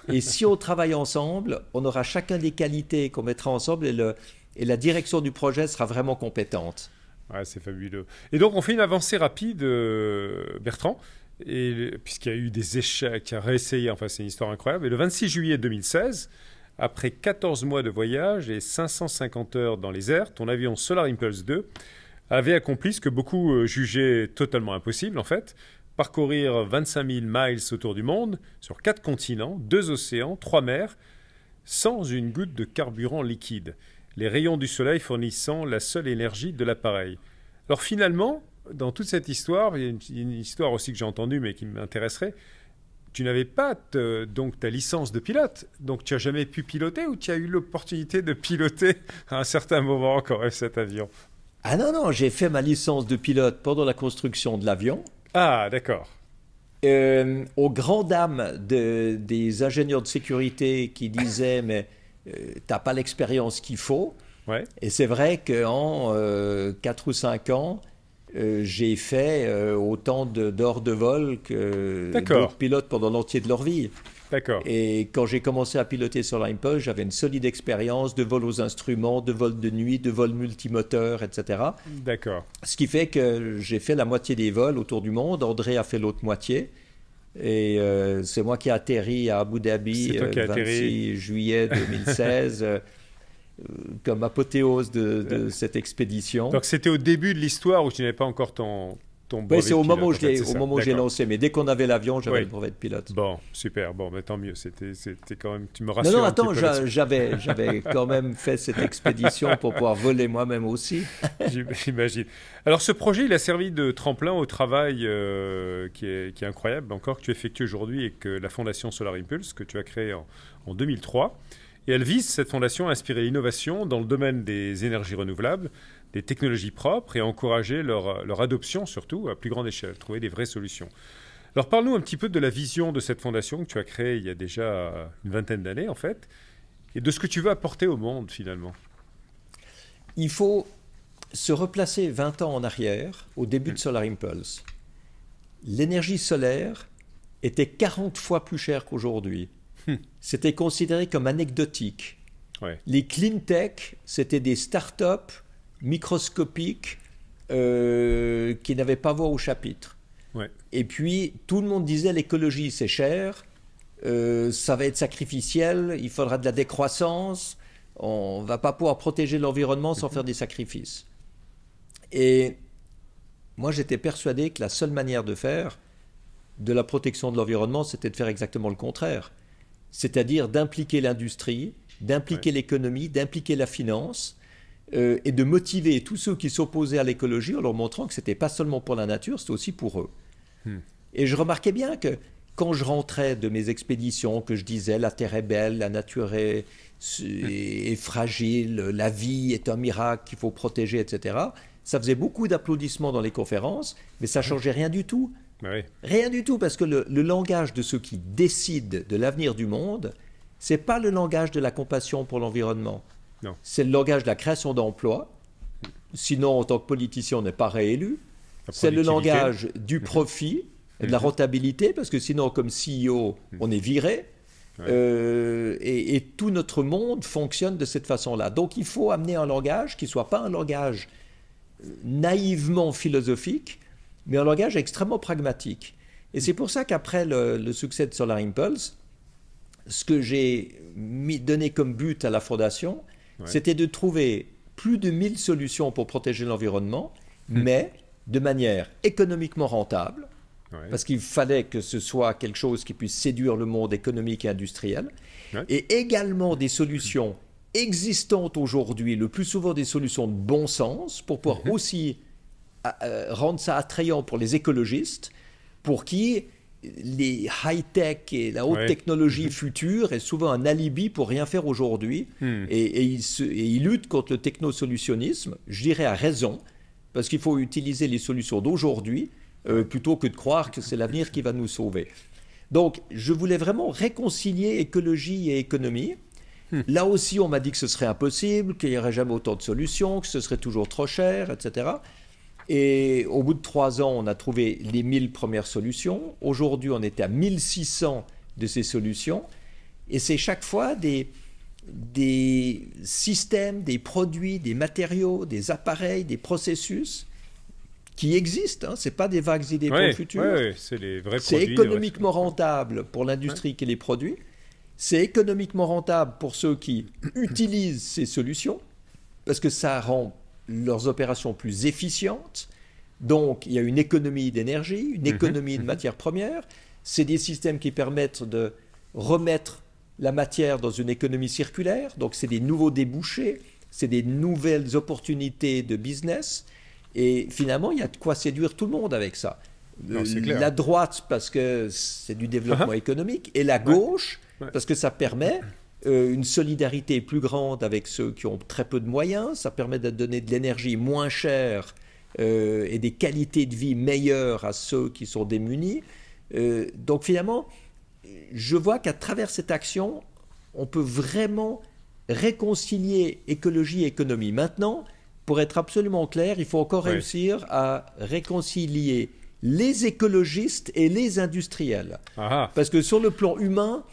Et si on travaille ensemble, on aura chacun des qualités qu'on mettra ensemble et, et la direction du projet sera vraiment compétente. Ouais, c'est fabuleux. Et donc, on fait une avancée rapide, euh, Bertrand, puisqu'il y a eu des échecs, il a réessayé, enfin, c'est une histoire incroyable. Et le 26 juillet 2016, après 14 mois de voyage et 550 heures dans les airs, ton avion Solar Impulse 2 avait accompli ce que beaucoup euh, jugeaient totalement impossible, en fait, parcourir 25 000 miles autour du monde, sur quatre continents, deux océans, trois mers, sans une goutte de carburant liquide, les rayons du soleil fournissant la seule énergie de l'appareil. Alors finalement, dans toute cette histoire, il y a une, histoire aussi que j'ai entendue mais qui m'intéresserait, tu n'avais pas donc ta licence de pilote, donc tu n'as jamais pu piloter ou tu as eu l'opportunité de piloter à un certain moment quand cet avion ah non, non, j'ai fait ma licence de pilote pendant la construction de l'avion. Ah, d'accord. Euh, aux grandes dames de, des ingénieurs de sécurité qui disaient [coughs] mais euh, t'as pas l'expérience qu'il faut. Et c'est vrai qu'en euh, 4 ou 5 ans, euh, j'ai fait euh, autant d'heures de, de, vol que d'autres pilotes pendant l'entier de leur vie. D'accord. Et quand j'ai commencé à piloter sur l'Impulse, j'avais une solide expérience de vol aux instruments, de vol de nuit, de vol multimoteur, etc. D'accord. Ce qui fait que j'ai fait la moitié des vols autour du monde. André a fait l'autre moitié. Et euh, c'est moi qui ai atterri à Abu Dhabi le 26 euh, juillet 2016. [laughs] Euh, comme apothéose de, cette expédition. Donc c'était au début de l'histoire où tu n'avais pas encore ton, c'est au moment où j'ai lancé, mais dès qu'on avait l'avion, j'avais le brevet de pilote. Bon, super, bon, mais tant mieux, c'était quand même, tu me rassures. Non, non, attends, [laughs] j'avais quand même fait cette expédition pour pouvoir voler moi-même aussi. J'imagine. Alors ce projet, il a servi de tremplin au travail euh, qui, est, incroyable encore, que tu effectues aujourd'hui et que la Fondation Solar Impulse, que tu as créée en, en 2003, et elle vise, cette fondation, à inspirer l'innovation dans le domaine des énergies renouvelables des technologies propres et encourager leur, adoption surtout à plus grande échelle, trouver des vraies solutions. Alors parle-nous un petit peu de la vision de cette fondation que tu as créée il y a déjà une vingtaine d'années en fait, et de ce que tu veux apporter au monde finalement. Il faut se replacer 20 ans en arrière, au début de mm. Solar Impulse. L'énergie solaire était 40 fois plus chère qu'aujourd'hui. Hmm. C'était considéré comme anecdotique. Les clean tech, c'était des start-up microscopique euh, qui n'avait pas voix au chapitre. Et puis, tout le monde disait l'écologie, c'est cher, euh, ça va être sacrificiel, il faudra de la décroissance, on ne va pas pouvoir protéger l'environnement sans mhm. faire des sacrifices. Et moi, j'étais persuadé que la seule manière de faire de la protection de l'environnement, c'était de faire exactement le contraire, c'est-à-dire d'impliquer l'industrie, d'impliquer l'économie, d'impliquer la finance, euh, et de motiver tous ceux qui s'opposaient à l'écologie en leur montrant que c'était pas seulement pour la nature, c'était aussi pour eux. Hmm. Et je remarquais bien que quand je rentrais de mes expéditions, que je disais la terre est belle, la nature est, fragile, la vie est un miracle qu'il faut protéger, etc. Ça faisait beaucoup d'applaudissements dans les conférences, mais ça hmm. changeait rien du tout. Bah rien du tout, parce que le, le, langage de ceux qui décident de l'avenir du monde, c'est pas le langage de la compassion pour l'environnement. C'est le langage de la création d'emplois. Sinon, en tant que politicien, on n'est pas réélu. C'est le langage du mhm. profit, de la mhm. rentabilité, parce que sinon, comme CEO, mhm. on est viré. Euh, et, tout notre monde fonctionne de cette façon-là. Donc il faut amener un langage qui ne soit pas un langage euh, naïvement philosophique, mais un langage extrêmement pragmatique. Et c'est pour ça qu'après le, le, succès de Solar Impulse, ce que j'ai donné comme but à la fondation, c'était de trouver plus de 1000 solutions pour protéger l'environnement, hmm. mais de manière économiquement rentable, parce qu'il fallait que ce soit quelque chose qui puisse séduire le monde économique et industriel, et également des solutions existantes aujourd'hui, le plus souvent des solutions de bon sens, pour pouvoir mhm. aussi euh, euh, rendre ça attrayant pour les écologistes, pour qui les high-tech et la haute technologie mhm. future est souvent un alibi pour rien faire aujourd'hui. Hmm. Et, ils luttent contre le technosolutionnisme, je dirais à raison, parce qu'il faut utiliser les solutions d'aujourd'hui euh, plutôt que de croire que c'est l'avenir qui va nous sauver. Donc, je voulais vraiment réconcilier écologie et économie. Hmm. Là aussi, on m'a dit que ce serait impossible, qu'il n'y aurait jamais autant de solutions, que ce serait toujours trop cher, etc. Et au bout de trois ans, on a trouvé les 1000 premières solutions. Aujourd'hui, on est à 1600 de ces solutions. Et c'est chaque fois des, des systèmes, des produits, des matériaux, des appareils, des processus qui existent. Hein. Ce pas des vagues idées ouais, pour le futur. c'est les vrais C'est économiquement rentable pour l'industrie qui les produit. C'est économiquement rentable pour ceux qui [coughs] utilisent ces solutions parce que ça rend leurs opérations plus efficientes. Donc, il y a une économie d'énergie, une mhm. économie de mhm. matières premières. C'est des systèmes qui permettent de remettre la matière dans une économie circulaire. Donc, c'est des nouveaux débouchés, c'est des nouvelles opportunités de business. Et finalement, il y a de quoi séduire tout le monde avec ça. la droite, parce que c'est du développement [laughs] économique, et la gauche, parce que ça permet euh, une solidarité plus grande avec ceux qui ont très peu de moyens, ça permet de donner de l'énergie moins chère euh, et des qualités de vie meilleures à ceux qui sont démunis. Euh, donc finalement, je vois qu'à travers cette action, on peut vraiment réconcilier écologie et économie. Maintenant, pour être absolument clair, il faut encore réussir à réconcilier les écologistes et les industriels. Ah ah. Parce que sur le plan humain,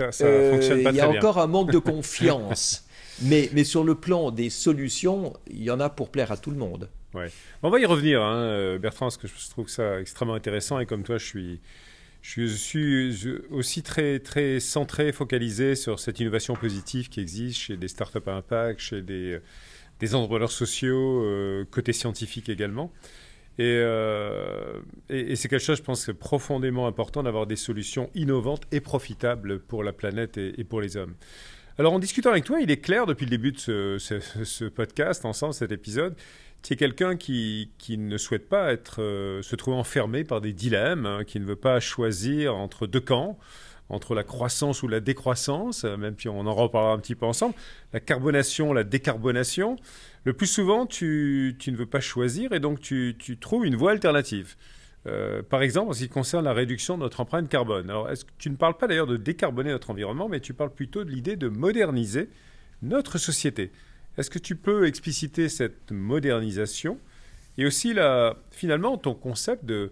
euh, il y a encore un manque de [laughs] confiance. mais, mais sur le plan des solutions, il y en a pour plaire à tout le monde. Ouais. On va y revenir, hein, euh, Bertrand, parce que je trouve ça extrêmement intéressant. Et comme toi, je suis, je suis aussi très, très centré, focalisé sur cette innovation positive qui existe chez des startups à impact, chez des, euh, des entrepreneurs sociaux, côté scientifique également. Euh, et, et, c'est quelque chose, je pense, profondément important d'avoir des solutions innovantes et profitables pour la planète et, pour les hommes. Alors en discutant avec toi, il est clair depuis le début de ce, podcast, ensemble, cet épisode, tu es quelqu'un qui, ne souhaite pas être, euh, se trouver enfermé par des dilemmes, hein, qui ne veut pas choisir entre deux camps, entre la croissance ou la décroissance, même si on en reparlera un petit peu ensemble, la carbonation, la décarbonation le plus souvent, tu, ne veux pas choisir et donc tu, trouves une voie alternative. Euh, par exemple, en ce qui concerne la réduction de notre empreinte carbone. Alors, tu ne parles pas d'ailleurs de décarboner notre environnement, mais tu parles plutôt de l'idée de moderniser notre société. Est-ce que tu peux expliciter cette modernisation et aussi finalement ton concept de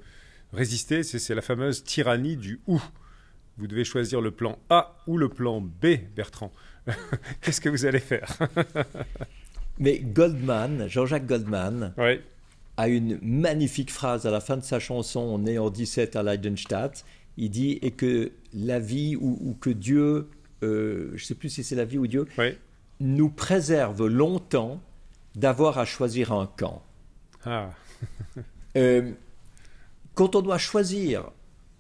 résister, c'est la fameuse tyrannie du ou. Vous devez choisir le plan A ou le plan B, Bertrand. [laughs] Qu'est-ce que vous allez faire [laughs] Mais Goldman, Jean-Jacques Goldman, a une magnifique phrase à la fin de sa chanson "Né en 17 à Leidenstadt. Il dit Et que la vie, ou, que Dieu, euh, je ne sais plus si c'est la vie ou Dieu, nous préserve longtemps d'avoir à choisir un camp. Ah. Euh, quand on doit choisir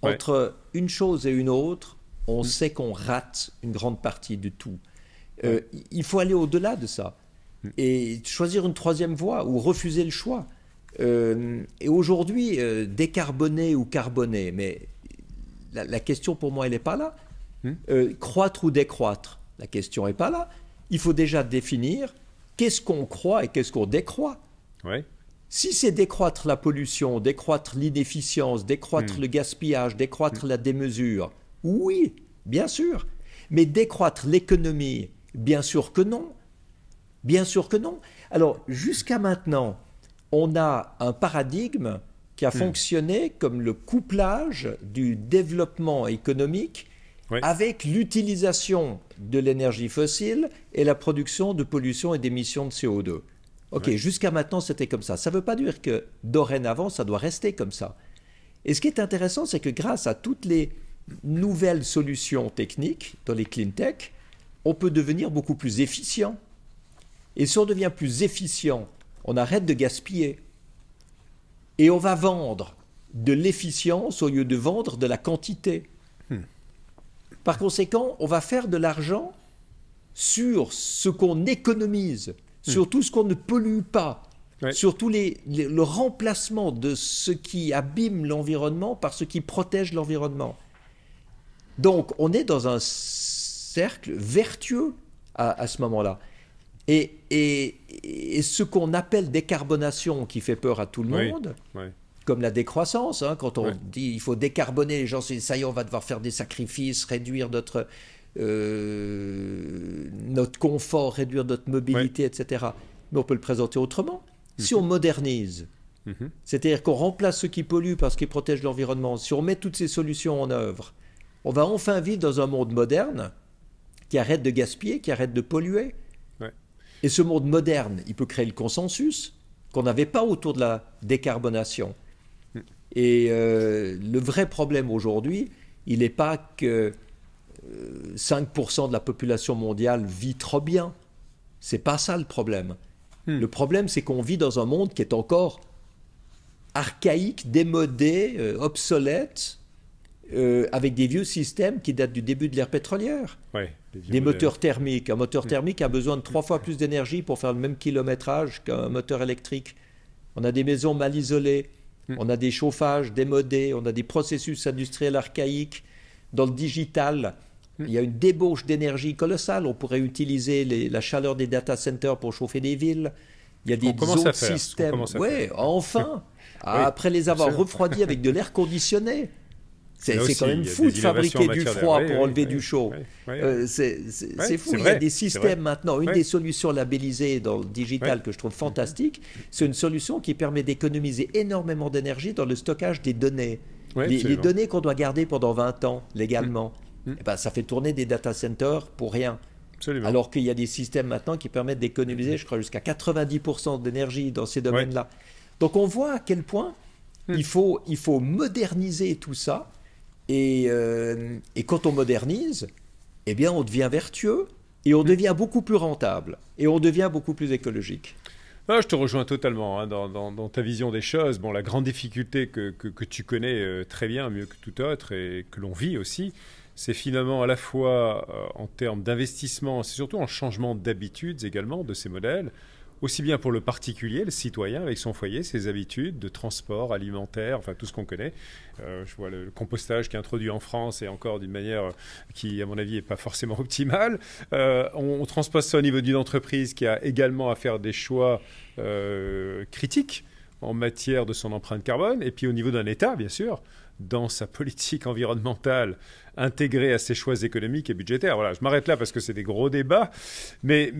entre une chose et une autre, on sait qu'on rate une grande partie de tout. Euh, il faut aller au-delà de ça. Mm. et choisir une troisième voie ou refuser le choix. Euh, et aujourd'hui, euh, décarboner ou carboner, mais la, question pour moi, elle n'est pas là. Mm. Euh, croître ou décroître, la question n'est pas là. Il faut déjà définir qu'est-ce qu'on croit et qu'est-ce qu'on décroît. Si c'est décroître la pollution, décroître l'inefficience, décroître mm. le gaspillage, décroître la démesure, oui, bien sûr. Mais décroître l'économie, bien sûr que non. Bien sûr que non. Alors, jusqu'à maintenant, on a un paradigme qui a hmm. fonctionné comme le couplage du développement économique avec l'utilisation de l'énergie fossile et la production de pollution et d'émissions de CO2. OK, jusqu'à maintenant, c'était comme ça. Ça ne veut pas dire que dorénavant, ça doit rester comme ça. Et ce qui est intéressant, c'est que grâce à toutes les nouvelles solutions techniques dans les clean tech, on peut devenir beaucoup plus efficient et si on devient plus efficient, on arrête de gaspiller. Et on va vendre de l'efficience au lieu de vendre de la quantité. Hmm. Par conséquent, on va faire de l'argent sur ce qu'on économise, hmm. sur tout ce qu'on ne pollue pas, sur tout le remplacement de ce qui abîme l'environnement par ce qui protège l'environnement. Donc, on est dans un cercle vertueux à ce moment-là. Et, ce qu'on appelle décarbonation qui fait peur à tout le monde, comme la décroissance, hein, quand on dit il faut décarboner, les gens se disent ça y est, on va devoir faire des sacrifices, réduire notre, euh, notre confort, réduire notre mobilité, etc. Mais on peut le présenter autrement. Si mhm. on modernise, mhm. c'est-à-dire qu'on remplace ceux qui polluent parce qu'ils protègent l'environnement, si on met toutes ces solutions en œuvre, on va enfin vivre dans un monde moderne qui arrête de gaspiller, qui arrête de polluer, et ce monde moderne, il peut créer le consensus qu'on n'avait pas autour de la décarbonation. Et euh, le vrai problème aujourd'hui, il n'est pas que 5% euh, de la population mondiale vit trop bien. C'est pas ça le problème. Hmm. Le problème, c'est qu'on vit dans un monde qui est encore archaïque, démodé, euh, obsolète, euh, avec des vieux systèmes qui datent du début de l'ère pétrolière. des, moteurs thermiques. Un moteur mm. thermique a besoin de trois fois plus d'énergie pour faire le même kilométrage qu'un moteur électrique. On a des maisons mal isolées, mm. on a des chauffages démodés, on a des processus industriels archaïques. Dans le digital, mm. il y a une débauche d'énergie colossale. On pourrait utiliser la chaleur des data centers pour chauffer des villes. Il y a des autres systèmes. [laughs] Oui, enfin, après les avoir refroidis avec de l'air conditionné. C'est quand même fou de fabriquer du froid pour enlever du chaud. c'est fou. il y a des systèmes maintenant. Une des solutions labellisées dans le digital que je trouve fantastique, c'est une solution qui permet d'économiser énormément d'énergie dans le stockage des données. les, données qu'on doit garder pendant 20 ans légalement. Mm. Mm. Eh ben, ça fait tourner des data centers pour rien. Alors qu'il y a des systèmes maintenant qui permettent d'économiser, mm. je crois, jusqu'à 90% d'énergie dans ces domaines-là. Donc on voit à quel point il, faut, il faut moderniser tout ça euh, et, quand on modernise, eh bien, on devient vertueux et on mm. devient beaucoup plus rentable et on devient beaucoup plus écologique. Ah, je te rejoins totalement hein, dans, ta vision des choses. Bon, la grande difficulté que, tu connais euh, très bien, mieux que tout autre, et que l'on vit aussi, c'est finalement à la fois euh, en termes d'investissement, c'est surtout en changement d'habitudes également de ces modèles, aussi bien pour le particulier, le citoyen, avec son foyer, ses habitudes de transport, alimentaire, enfin tout ce qu'on connaît. Euh, je vois le, compostage qui est introduit en France et encore d'une manière euh, qui, à mon avis, n'est pas forcément [laughs] optimale. Euh, on, transpose ça au niveau d'une entreprise qui a également à faire des choix critiques en matière de son empreinte carbone, et puis au niveau d'un État, bien sûr, dans sa politique environnementale intégrée à ses choix économiques et budgétaires. Voilà, je m'arrête là parce que c'est des gros débats. Mais,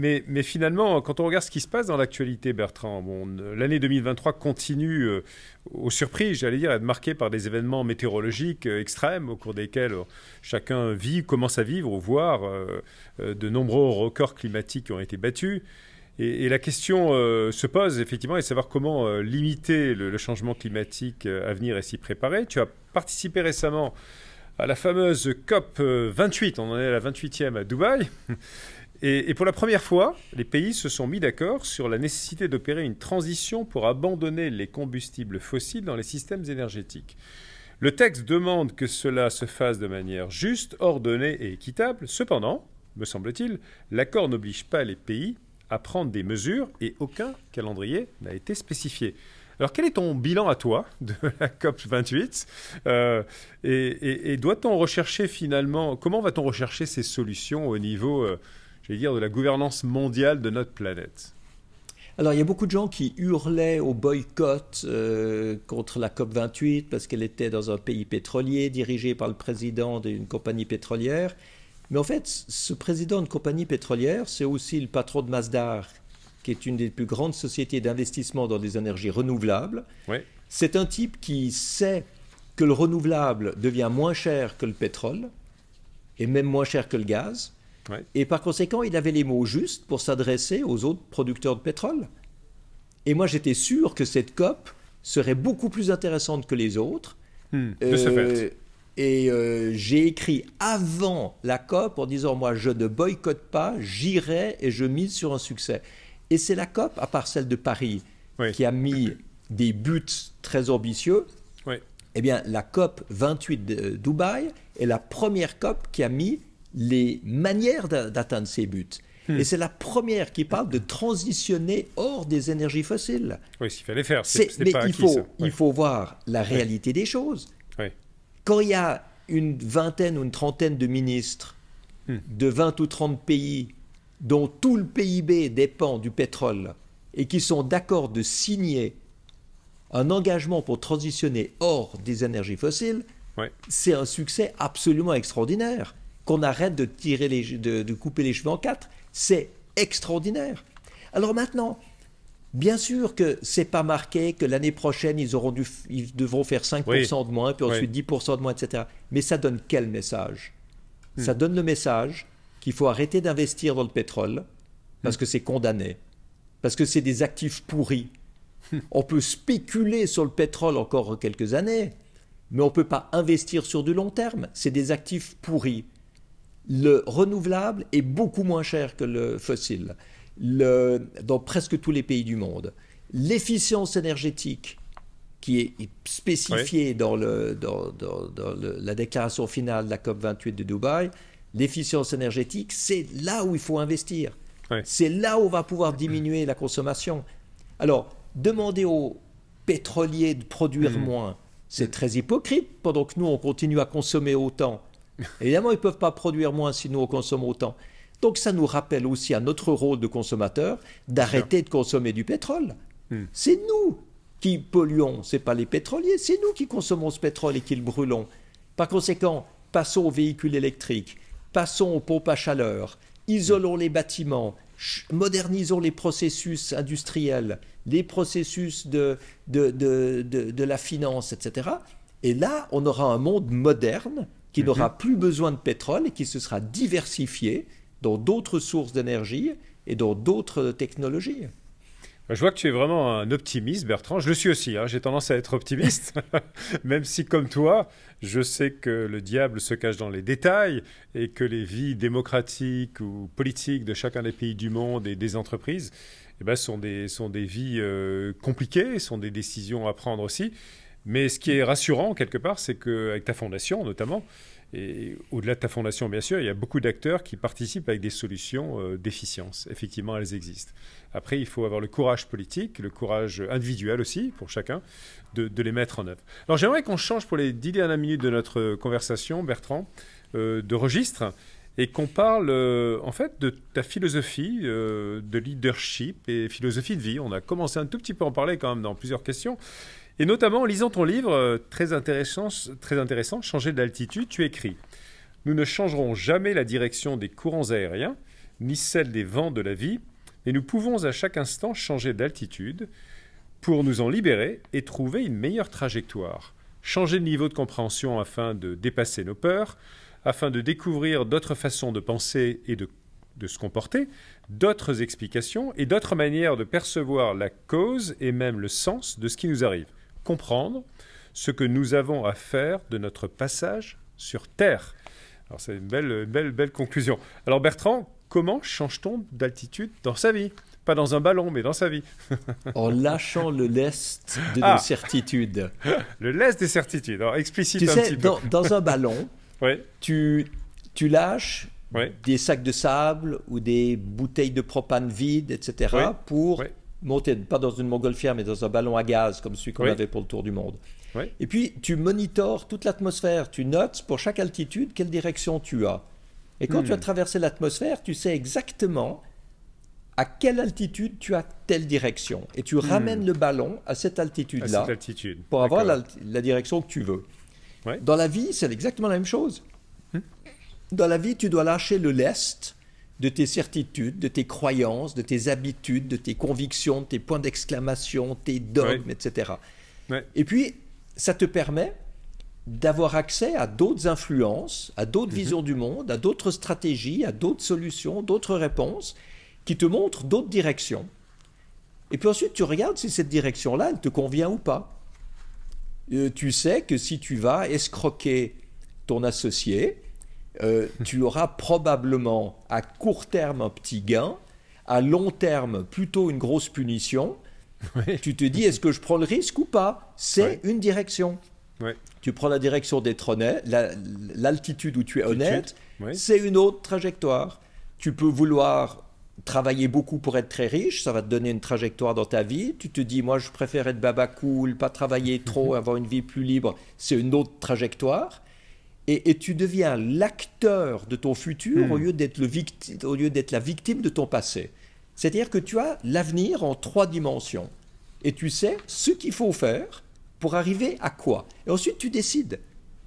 finalement, quand on regarde ce qui se passe dans l'actualité, Bertrand, bon, l'année 2023 continue, euh, aux surprises, j'allais dire, à être marquée par des événements météorologiques euh, extrêmes au cours desquels euh, chacun vit, commence à vivre ou voir de nombreux records climatiques qui ont été battus. Et, la question euh, se pose effectivement, de savoir comment euh, limiter le, changement climatique euh, à venir et s'y préparer. Tu as participé récemment à la fameuse COP 28, on en est à la 28e à Dubaï. [laughs] et pour la première fois, les pays se sont mis d'accord sur la nécessité d'opérer une transition pour abandonner les combustibles fossiles dans les systèmes énergétiques. Le texte demande que cela se fasse de manière juste, ordonnée et équitable. Cependant, me semble-t-il, l'accord n'oblige pas les pays à prendre des mesures et aucun calendrier n'a été spécifié. Alors quel est ton bilan à toi de la COP 28 euh, Et, doit-on rechercher finalement, comment va-t-on rechercher ces solutions au niveau, euh, je dire, de la gouvernance mondiale de notre planète alors il y a beaucoup de gens qui hurlaient au boycott euh, contre la COP 28 parce qu'elle était dans un pays pétrolier dirigé par le président d'une compagnie pétrolière. Mais en fait, ce président de compagnie pétrolière, c'est aussi le patron de Masdar, qui est une des plus grandes sociétés d'investissement dans les énergies renouvelables. C'est un type qui sait que le renouvelable devient moins cher que le pétrole, et même moins cher que le gaz. Et par conséquent, il avait les mots justes pour s'adresser aux autres producteurs de pétrole. Et moi, j'étais sûr que cette COP serait beaucoup plus intéressante que les autres. Hmm. Euh, et euh, j'ai écrit avant la COP en disant, moi, je ne boycotte pas, j'irai et je mise sur un succès. Et c'est la COP, à part celle de Paris, qui a mis des buts très ambitieux. Oui. Eh bien, la COP 28 de Dubaï est la première COP qui a mis les manières d'atteindre ces buts. Hmm. Et c'est la première qui parle de transitionner hors des énergies fossiles. Oui, ce fallait faire. C'est, mais il, faut, voir la réalité des choses quand il y a une vingtaine ou une trentaine de ministres hmm. de 20 ou 30 pays dont tout le PIB dépend du pétrole et qui sont d'accord de signer un engagement pour transitionner hors des énergies fossiles, c'est un succès absolument extraordinaire. Qu'on arrête de, tirer les, de couper les cheveux en quatre, c'est extraordinaire. Alors maintenant, Bien sûr que c'est pas marqué que l'année prochaine ils auront ils devront faire 5% de moins, puis ensuite 10% de moins, etc. Mais ça donne quel message hmm. Ça donne le message qu'il faut arrêter d'investir dans le pétrole parce hmm. que c'est condamné, parce que c'est des actifs pourris. [laughs] on peut spéculer sur le pétrole encore quelques années, mais on ne peut pas investir sur du long terme. C'est des actifs pourris. Le renouvelable est beaucoup moins cher que le fossile dans presque tous les pays du monde. L'efficience énergétique qui est spécifiée dans, la déclaration finale de la COP28 de Dubaï, l'efficience énergétique, c'est là où il faut investir. C'est là où on va pouvoir diminuer la consommation. Alors, demander aux pétroliers de produire mm. moins, c'est très hypocrite, pendant que nous, on continue à consommer autant. [laughs] Évidemment, ils ne peuvent pas produire moins si nous, on consomme autant. Donc ça nous rappelle aussi à notre rôle de consommateur d'arrêter de consommer du pétrole. Hmm. C'est nous qui polluons, ce n'est pas les pétroliers, c'est nous qui consommons ce pétrole et qui le brûlons. Par conséquent, passons aux véhicules électriques, passons aux pompes à chaleur, isolons les bâtiments, modernisons les processus industriels, les processus de, la finance, etc. Et là, on aura un monde moderne qui mhm. n'aura plus besoin de pétrole et qui se sera diversifié dans d'autres sources d'énergie et dans d'autres technologies. Je vois que tu es vraiment un optimiste, Bertrand. Je le suis aussi. Hein. J'ai tendance à être optimiste, [laughs] même si, comme toi, je sais que le diable se cache dans les détails et que les vies démocratiques ou politiques de chacun des pays du monde et des entreprises eh ben, sont, des, vies euh, compliquées, sont des décisions à prendre aussi. Mais ce qui est rassurant, quelque part, c'est qu'avec ta fondation, notamment, et au-delà de ta fondation, bien sûr, il y a beaucoup d'acteurs qui participent avec des solutions euh, d'efficience. Effectivement, elles existent. Après, il faut avoir le courage politique, le courage individuel aussi, pour chacun, de, les mettre en œuvre. Alors j'aimerais qu'on change pour les dix dernières minutes de notre conversation, Bertrand, euh, de registre et qu'on parle euh, en fait de ta philosophie de leadership et philosophie de vie. On a commencé un tout petit peu à en parler quand même dans plusieurs questions, et notamment en lisant ton livre, euh, très intéressant, très intéressant Changer d'altitude, tu écris Nous ne changerons jamais la direction des courants aériens, ni celle des vents de la vie, mais nous pouvons à chaque instant changer d'altitude pour nous en libérer et trouver une meilleure trajectoire. Changer de niveau de compréhension afin de dépasser nos peurs, afin de découvrir d'autres façons de penser et de, de se comporter, d'autres explications et d'autres manières de percevoir la cause et même le sens de ce qui nous arrive comprendre ce que nous avons à faire de notre passage sur Terre. Alors c'est une belle, belle, belle conclusion. Alors Bertrand, comment change-t-on d'altitude dans sa vie pas dans un ballon, mais dans sa vie. [laughs] en lâchant le lest de ah. certitudes. [laughs] Le lest des certitudes. Alors, explicite un petit peu. dans, sais, dans un ballon, [laughs] tu, tu lâches des sacs de sable ou des bouteilles de propane vides, etc., pour monter, pas dans une montgolfière, mais dans un ballon à gaz comme celui qu'on avait pour le tour du monde. Et puis, tu monitors toute l'atmosphère, tu notes pour chaque altitude quelle direction tu as. Et quand tu hmm. as traversé l'atmosphère, tu sais exactement à quelle altitude tu as telle direction. Et tu hmm. ramènes le ballon à cette altitude-là pour avoir la, direction que tu veux. Dans la vie, c'est exactement la même chose. Hmm. Dans la vie, tu dois lâcher le lest de tes certitudes, de tes croyances, de tes habitudes, de tes convictions, de tes points d'exclamation, tes dogmes, etc. Et puis, ça te permet d'avoir accès à d'autres influences, à d'autres mhm. visions du monde, à d'autres stratégies, à d'autres solutions, d'autres réponses qui te montrent d'autres directions. Et puis ensuite, tu regardes si cette direction-là, elle te convient ou pas. Euh, tu sais que si tu vas escroquer ton associé, euh, tu auras probablement à court terme un petit gain, à long terme plutôt une grosse punition. Tu te dis, est-ce que je prends le risque ou pas C'est une direction. Tu prends la direction d'être honnête, l'altitude où tu es honnête, c'est une autre trajectoire. Tu peux vouloir travailler beaucoup pour être très riche, ça va te donner une trajectoire dans ta vie. Tu te dis, moi je préfère être baba cool, pas travailler trop, [laughs] avoir une vie plus libre, c'est une autre trajectoire. Et, tu deviens l'acteur de ton futur hmm. au lieu d'être au lieu d'être la victime de ton passé. C'est-à-dire que tu as l'avenir en trois dimensions et tu sais ce qu'il faut faire pour arriver à quoi. Et ensuite tu décides.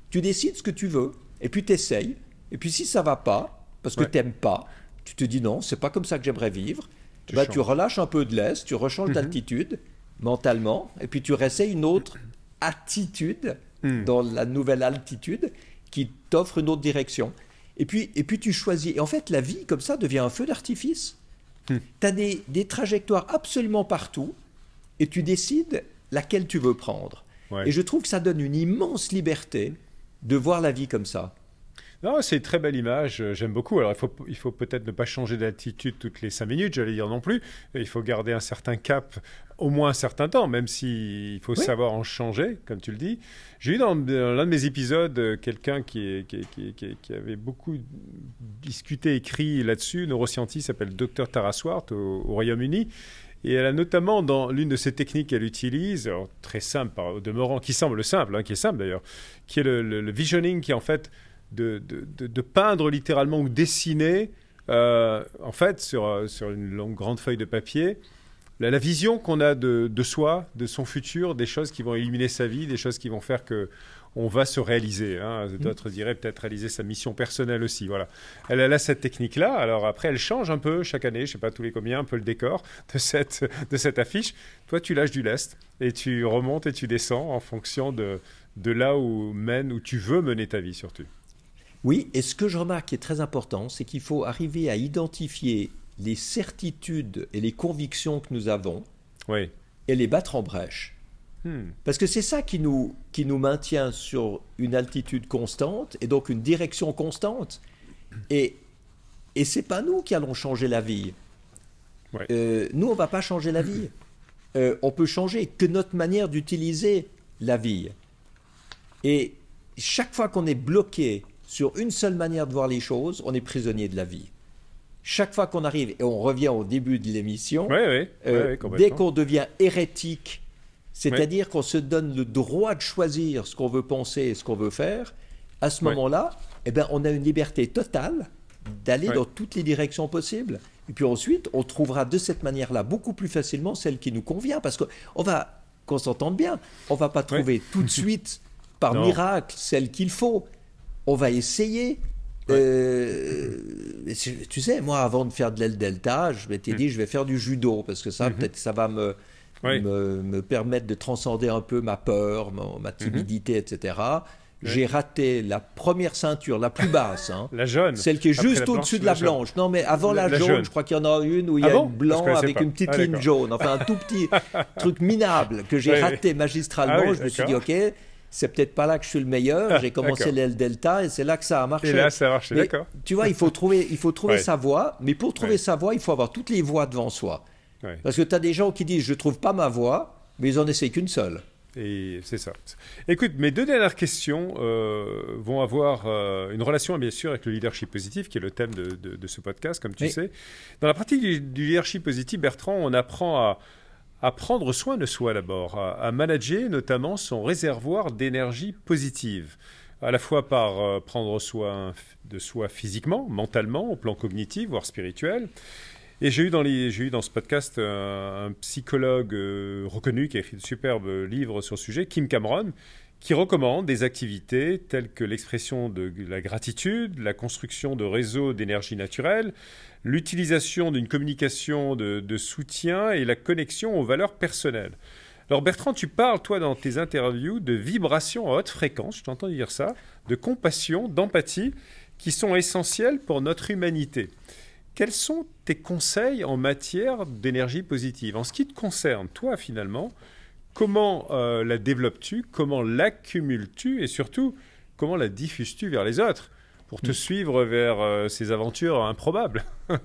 Tu décides ce que tu veux et puis tu essayes. Et puis si ça va pas parce que tu n'aimes pas, tu te dis non, c'est pas comme ça que j'aimerais vivre. Tu, bah, tu relâches un peu de l'est, tu rechanges mhm. d'attitude d'altitude mentalement et puis tu réessayes une autre attitude hmm. dans la nouvelle altitude qui t'offre une autre direction. Et puis, et puis tu choisis. Et en fait, la vie, comme ça, devient un feu d'artifice. Hmm. Tu as des, trajectoires absolument partout et tu décides laquelle tu veux prendre. Et je trouve que ça donne une immense liberté de voir la vie comme ça. Non, c'est une très belle image, euh, j'aime beaucoup. Alors, il faut, peut-être ne pas changer d'attitude toutes les cinq minutes, j'allais dire non plus. Il faut garder un certain cap au moins un certain temps, même s'il faut savoir en changer, comme tu le dis. J'ai eu dans, l'un de mes épisodes euh, quelqu'un qui, avait beaucoup discuté, écrit là-dessus, neuroscientiste, s'appelle Dr Tara Swart au, Royaume-Uni. Et elle a notamment, dans l'une de ses techniques qu'elle utilise, très simple, au demeurant, qui semble simple, hein, qui est simple d'ailleurs, qui est le, le visioning, qui en fait de, de, peindre littéralement ou dessiner, euh, en fait, sur, euh, sur une longue, grande feuille de papier, la, vision qu'on a de, soi, de son futur, des choses qui vont illuminer sa vie, des choses qui vont faire que on va se réaliser. Hein. Mmh. D'autres diraient peut-être réaliser sa mission personnelle aussi. Voilà. Elle, a cette technique-là. Alors après, elle change un peu chaque année, je ne sais pas tous les combien, un peu le décor de cette, de cette affiche. Toi, tu lâches du lest et tu remontes et tu descends en fonction de, de là où mène, où tu veux mener ta vie surtout. Oui, et ce que je remarque qui est très important, c'est qu'il faut arriver à identifier les certitudes et les convictions que nous avons et les battre en brèche. Hmm. Parce que c'est ça qui nous, qui nous maintient sur une altitude constante et donc une direction constante. Et, et c'est pas nous qui allons changer la vie. Euh, nous, on va pas changer la vie. Euh, on peut changer que notre manière d'utiliser la vie. Et chaque fois qu'on est bloqué sur une seule manière de voir les choses, on est prisonnier de la vie. Chaque fois qu'on arrive, et on revient au début de l'émission, euh, dès qu'on devient hérétique, c'est-à-dire qu'on se donne le droit de choisir ce qu'on veut penser et ce qu'on veut faire, à ce moment-là, eh ben, on a une liberté totale d'aller dans toutes les directions possibles. Et puis ensuite, on trouvera de cette manière-là beaucoup plus facilement celle qui nous convient, parce qu'on va, qu'on s'entende bien, on va pas trouver tout de suite, par [laughs] miracle, celle qu'il faut on va essayer. Euh, tu sais, moi, avant de faire de l'aile delta, je m'étais mm. dit, je vais faire du judo parce que ça, mm-hmm. peut-être, ça va me, me, permettre de transcender un peu ma peur, ma, mm-hmm. timidité, etc. J'ai raté la première ceinture, la plus basse. Hein. [laughs] la jaune. Celle qui est juste au-dessus de la, blanche. Non, mais avant la, jaune, je crois qu'il y en a une où il y ah a une blanche avec une petite ah, ligne jaune. Enfin, un tout petit [laughs] truc minable que j'ai raté magistralement. Ah je me suis dit, OK, c'est peut-être pas là que je suis le meilleur. Ah, j'ai commencé l'aile delta et c'est là que ça a marché. Et là, ça a marché, d'accord. Tu vois, il faut trouver, il faut trouver sa voie, mais pour trouver sa voie, il faut avoir toutes les voies devant soi. Parce que tu as des gens qui disent je ne trouve pas ma voie, mais ils en essaient qu'une seule. Et c'est ça. Écoute, mes deux dernières questions euh, vont avoir euh, une relation, bien sûr, avec le leadership positif, qui est le thème de, ce podcast, comme tu sais. Dans la pratique du leadership positif, Bertrand, on apprend à, à prendre soin de soi d'abord, à, à, manager notamment son réservoir d'énergie positive, à la fois par euh, prendre soin de soi physiquement, mentalement, au plan cognitif, voire spirituel. Et j'ai eu, dans ce podcast euh, un, psychologue euh, reconnu qui a écrit de superbes livres sur le sujet, Kim Cameron, qui recommande des activités telles que l'expression de la gratitude, la construction de réseaux d'énergie naturelle, l'utilisation d'une communication de, soutien et la connexion aux valeurs personnelles. Alors Bertrand, tu parles, toi, dans tes interviews, de vibrations à haute fréquence, je t'entends dire ça, de compassion, d'empathie, qui sont essentielles pour notre humanité. Quels sont tes conseils en matière d'énergie positive En ce qui te concerne, toi, finalement, comment euh, la développes-tu Comment l'accumules-tu Et surtout, comment la diffuses-tu vers les autres pour te hmm. suivre vers euh, ces aventures improbables [laughs]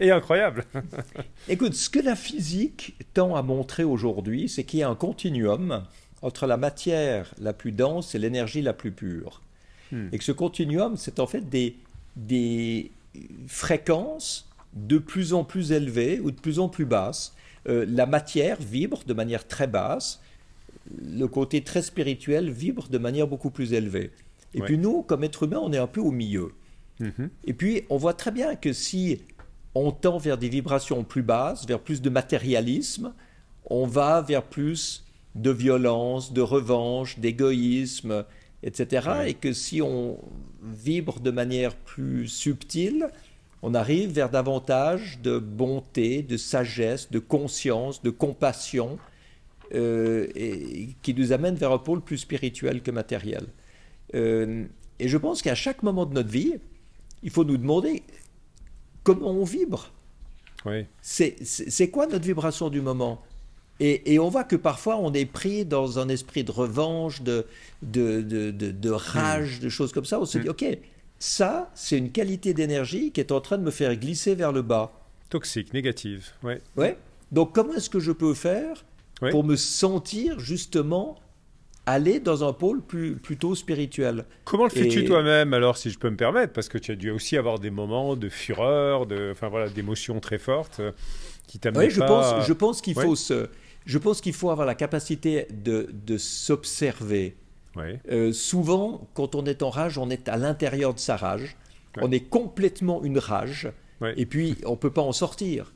et, incroyables. [laughs] Écoute, ce que la physique tend à montrer aujourd'hui, c'est qu'il y a un continuum entre la matière la plus dense et l'énergie la plus pure. Hmm. Et que ce continuum, c'est en fait des, fréquences de plus en plus élevées ou de plus en plus basses. Euh, la matière vibre de manière très basse, le côté très spirituel vibre de manière beaucoup plus élevée. Et puis nous, comme être humain, on est un peu au milieu. Mhm. Et puis on voit très bien que si on tend vers des vibrations plus basses, vers plus de matérialisme, on va vers plus de violence, de revanche, d'égoïsme, etc. Et que si on vibre de manière plus subtile, on arrive vers davantage de bonté, de sagesse, de conscience, de compassion, euh, et, qui nous amène vers un pôle plus spirituel que matériel. Euh, et je pense qu'à chaque moment de notre vie, il faut nous demander comment on vibre. C'est quoi notre vibration du moment et, on voit que parfois on est pris dans un esprit de revanche, de, rage, hmm. de choses comme ça. On se dit, hmm. OK, ça, c'est une qualité d'énergie qui est en train de me faire glisser vers le bas. Toxique, négative, Donc comment est-ce que je peux faire pour me sentir justement aller dans un pôle plus, plutôt spirituel. Comment le fais-tu toi-même alors, si je peux me permettre Parce que tu as dû aussi avoir des moments de fureur, de, enfin voilà, d'émotions très fortes euh, qui t'amènent je pense, je pense qu'il faut se, je pense qu'il faut avoir la capacité de, s'observer. Euh, souvent, quand on est en rage, on est à l'intérieur de sa rage. On est complètement une rage. Et puis, on ne peut pas en sortir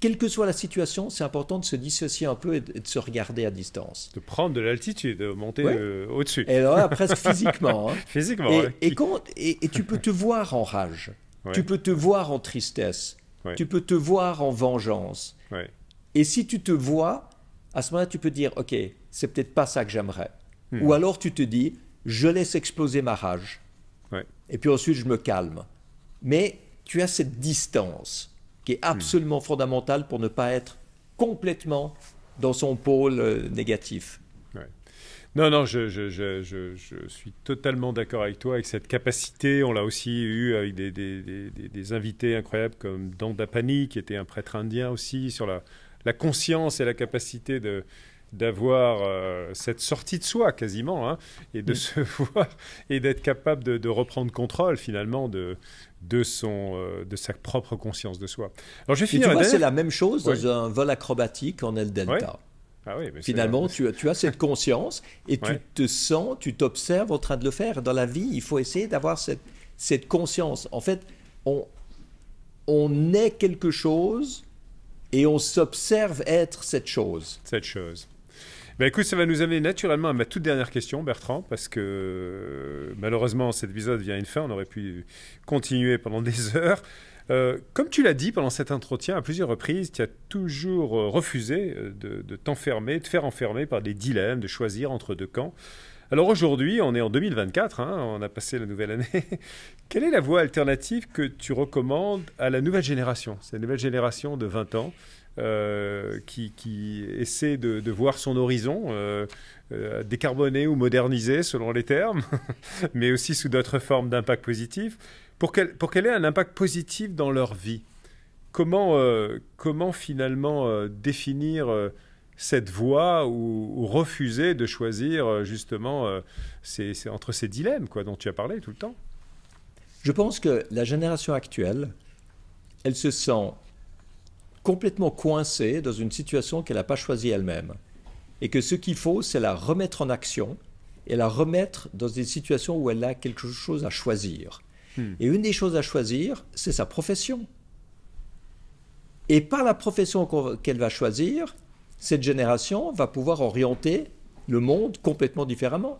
quelle que soit la situation, c'est important de se dissocier un peu et de, se regarder à distance. De prendre de l'altitude, de monter euh, au-dessus. Et là, presque physiquement. Hein. [laughs] physiquement, et, tu peux te voir en rage, tu peux te voir en tristesse, tu peux te voir en vengeance. Et si tu te vois, à ce moment-là, tu peux dire, OK, c'est peut-être pas ça que j'aimerais. Hmm. Ou alors tu te dis, je laisse exploser ma rage. Et puis ensuite, je me calme. Mais tu as cette distance qui est absolument fondamental pour ne pas être complètement dans son pôle euh, négatif. Non, non, je, je, suis totalement d'accord avec toi, avec cette capacité. On l'a aussi eu avec des, invités incroyables comme Dandapani, qui était un prêtre indien aussi, sur la, la conscience et la capacité de d'avoir euh, cette sortie de soi quasiment hein, et de mm. se [laughs] voir et d'être capable de, de, reprendre contrôle finalement de, de, son, euh, de sa propre conscience de soi. Alors, je vais finir. c'est la même chose dans un vol acrobatique en L delta. Ah oui, Finalement, tu, as cette conscience et tu te sens, tu t'observes en train de le faire. Dans la vie, il faut essayer d'avoir cette, conscience. En fait, on, on est quelque chose et on s'observe être cette chose. Cette chose. Bah, écoute, ça va nous amener naturellement à ma toute dernière question, Bertrand, parce que malheureusement cet épisode vient à une fin, on aurait pu continuer pendant des [laughs] heures. Euh, comme tu l'as dit pendant cet entretien à plusieurs reprises, tu as toujours euh, refusé euh, de, t'enfermer, de te faire enfermer par des dilemmes, de choisir entre deux camps. Alors aujourd'hui, on est en 2024, hein, on a passé la nouvelle année. [laughs] Quelle est la voie alternative que tu recommandes à la nouvelle génération, cette nouvelle génération de 20 ans euh, qui, essaie de, voir son horizon euh, euh, décarboné ou modernisé selon les termes, [laughs] mais aussi sous d'autres formes d'impact positif, pour qu'elle, pour ait un impact positif dans leur vie. Comment, comment finalement définir cette voie ou, refuser de choisir justement entre ces dilemmes quoi, dont tu as parlé tout le temps Je pense que la génération actuelle, elle se sent complètement coincée dans une situation qu'elle n'a pas choisie elle-même. Et que ce qu'il faut, c'est la remettre en action et la remettre dans une situation où elle a quelque chose à choisir. Hmm. Et une des choses à choisir, c'est sa profession. Et par la profession qu'elle va choisir, cette génération va pouvoir orienter le monde complètement différemment.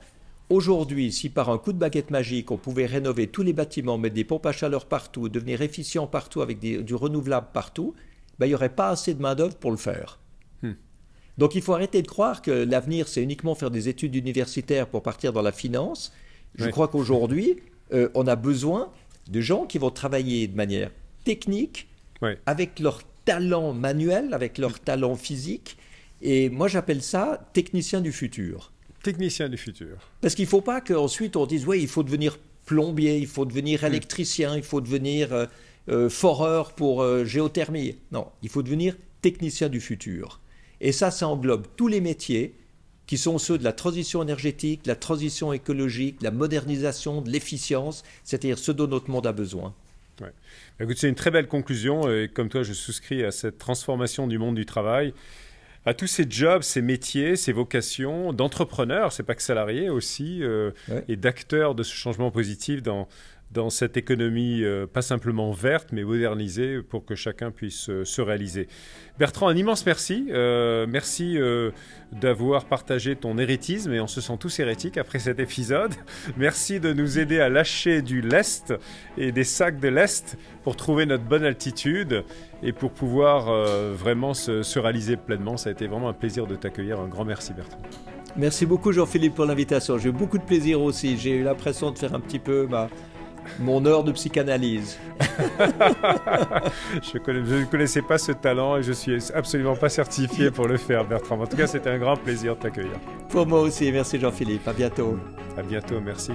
Aujourd'hui, si par un coup de baguette magique, on pouvait rénover tous les bâtiments, mettre des pompes à chaleur partout, devenir efficient partout avec du renouvelable partout, ben, il n'y aurait pas assez de main-d'œuvre pour le faire. Hmm. Donc il faut arrêter de croire que l'avenir, c'est uniquement faire des études universitaires pour partir dans la finance. Je crois qu'aujourd'hui, euh, on a besoin de gens qui vont travailler de manière technique, avec leur talent manuel, avec leur hmm. talent physique. Et moi, j'appelle ça technicien du futur. Technicien du futur. Parce qu'il ne faut pas qu'ensuite on dise, oui, il faut devenir plombier, il faut devenir hmm. électricien, il faut devenir... Euh, euh, Forreur pour euh, géothermie. Non, il faut devenir technicien du futur. Et ça, ça englobe tous les métiers qui sont ceux de la transition énergétique, la transition écologique, la modernisation, de l'efficience, c'est-à-dire ce dont notre monde a besoin. Bah, écoute, c'est une très belle conclusion et comme toi, je souscris à cette transformation du monde du travail à tous ces jobs, ces métiers, ces vocations d'entrepreneurs, c'est pas que salariés aussi, euh, et d'acteurs de ce changement positif dans, dans cette économie euh, pas simplement verte, mais modernisée pour que chacun puisse euh, se réaliser. Bertrand, un immense merci. Euh, merci d'avoir partagé ton hérétisme, et on se sent tous hérétiques après cet épisode. [laughs] Merci de nous aider à lâcher du lest et des sacs de lest pour trouver notre bonne altitude et pour pouvoir vraiment se, réaliser pleinement. Ça a été vraiment un plaisir de t'accueillir. Un grand merci, Bertrand. Merci beaucoup Jean-Philippe pour l'invitation. J'ai eu beaucoup de plaisir aussi. J'ai eu l'impression de faire un petit peu mon heure de psychanalyse. [laughs] je, je, ne connaissais pas ce talent et je suis absolument pas certifié pour le faire, Bertrand. En tout cas, c'était un grand plaisir de t'accueillir. Pour moi aussi, merci Jean-Philippe. À bientôt. À bientôt, merci.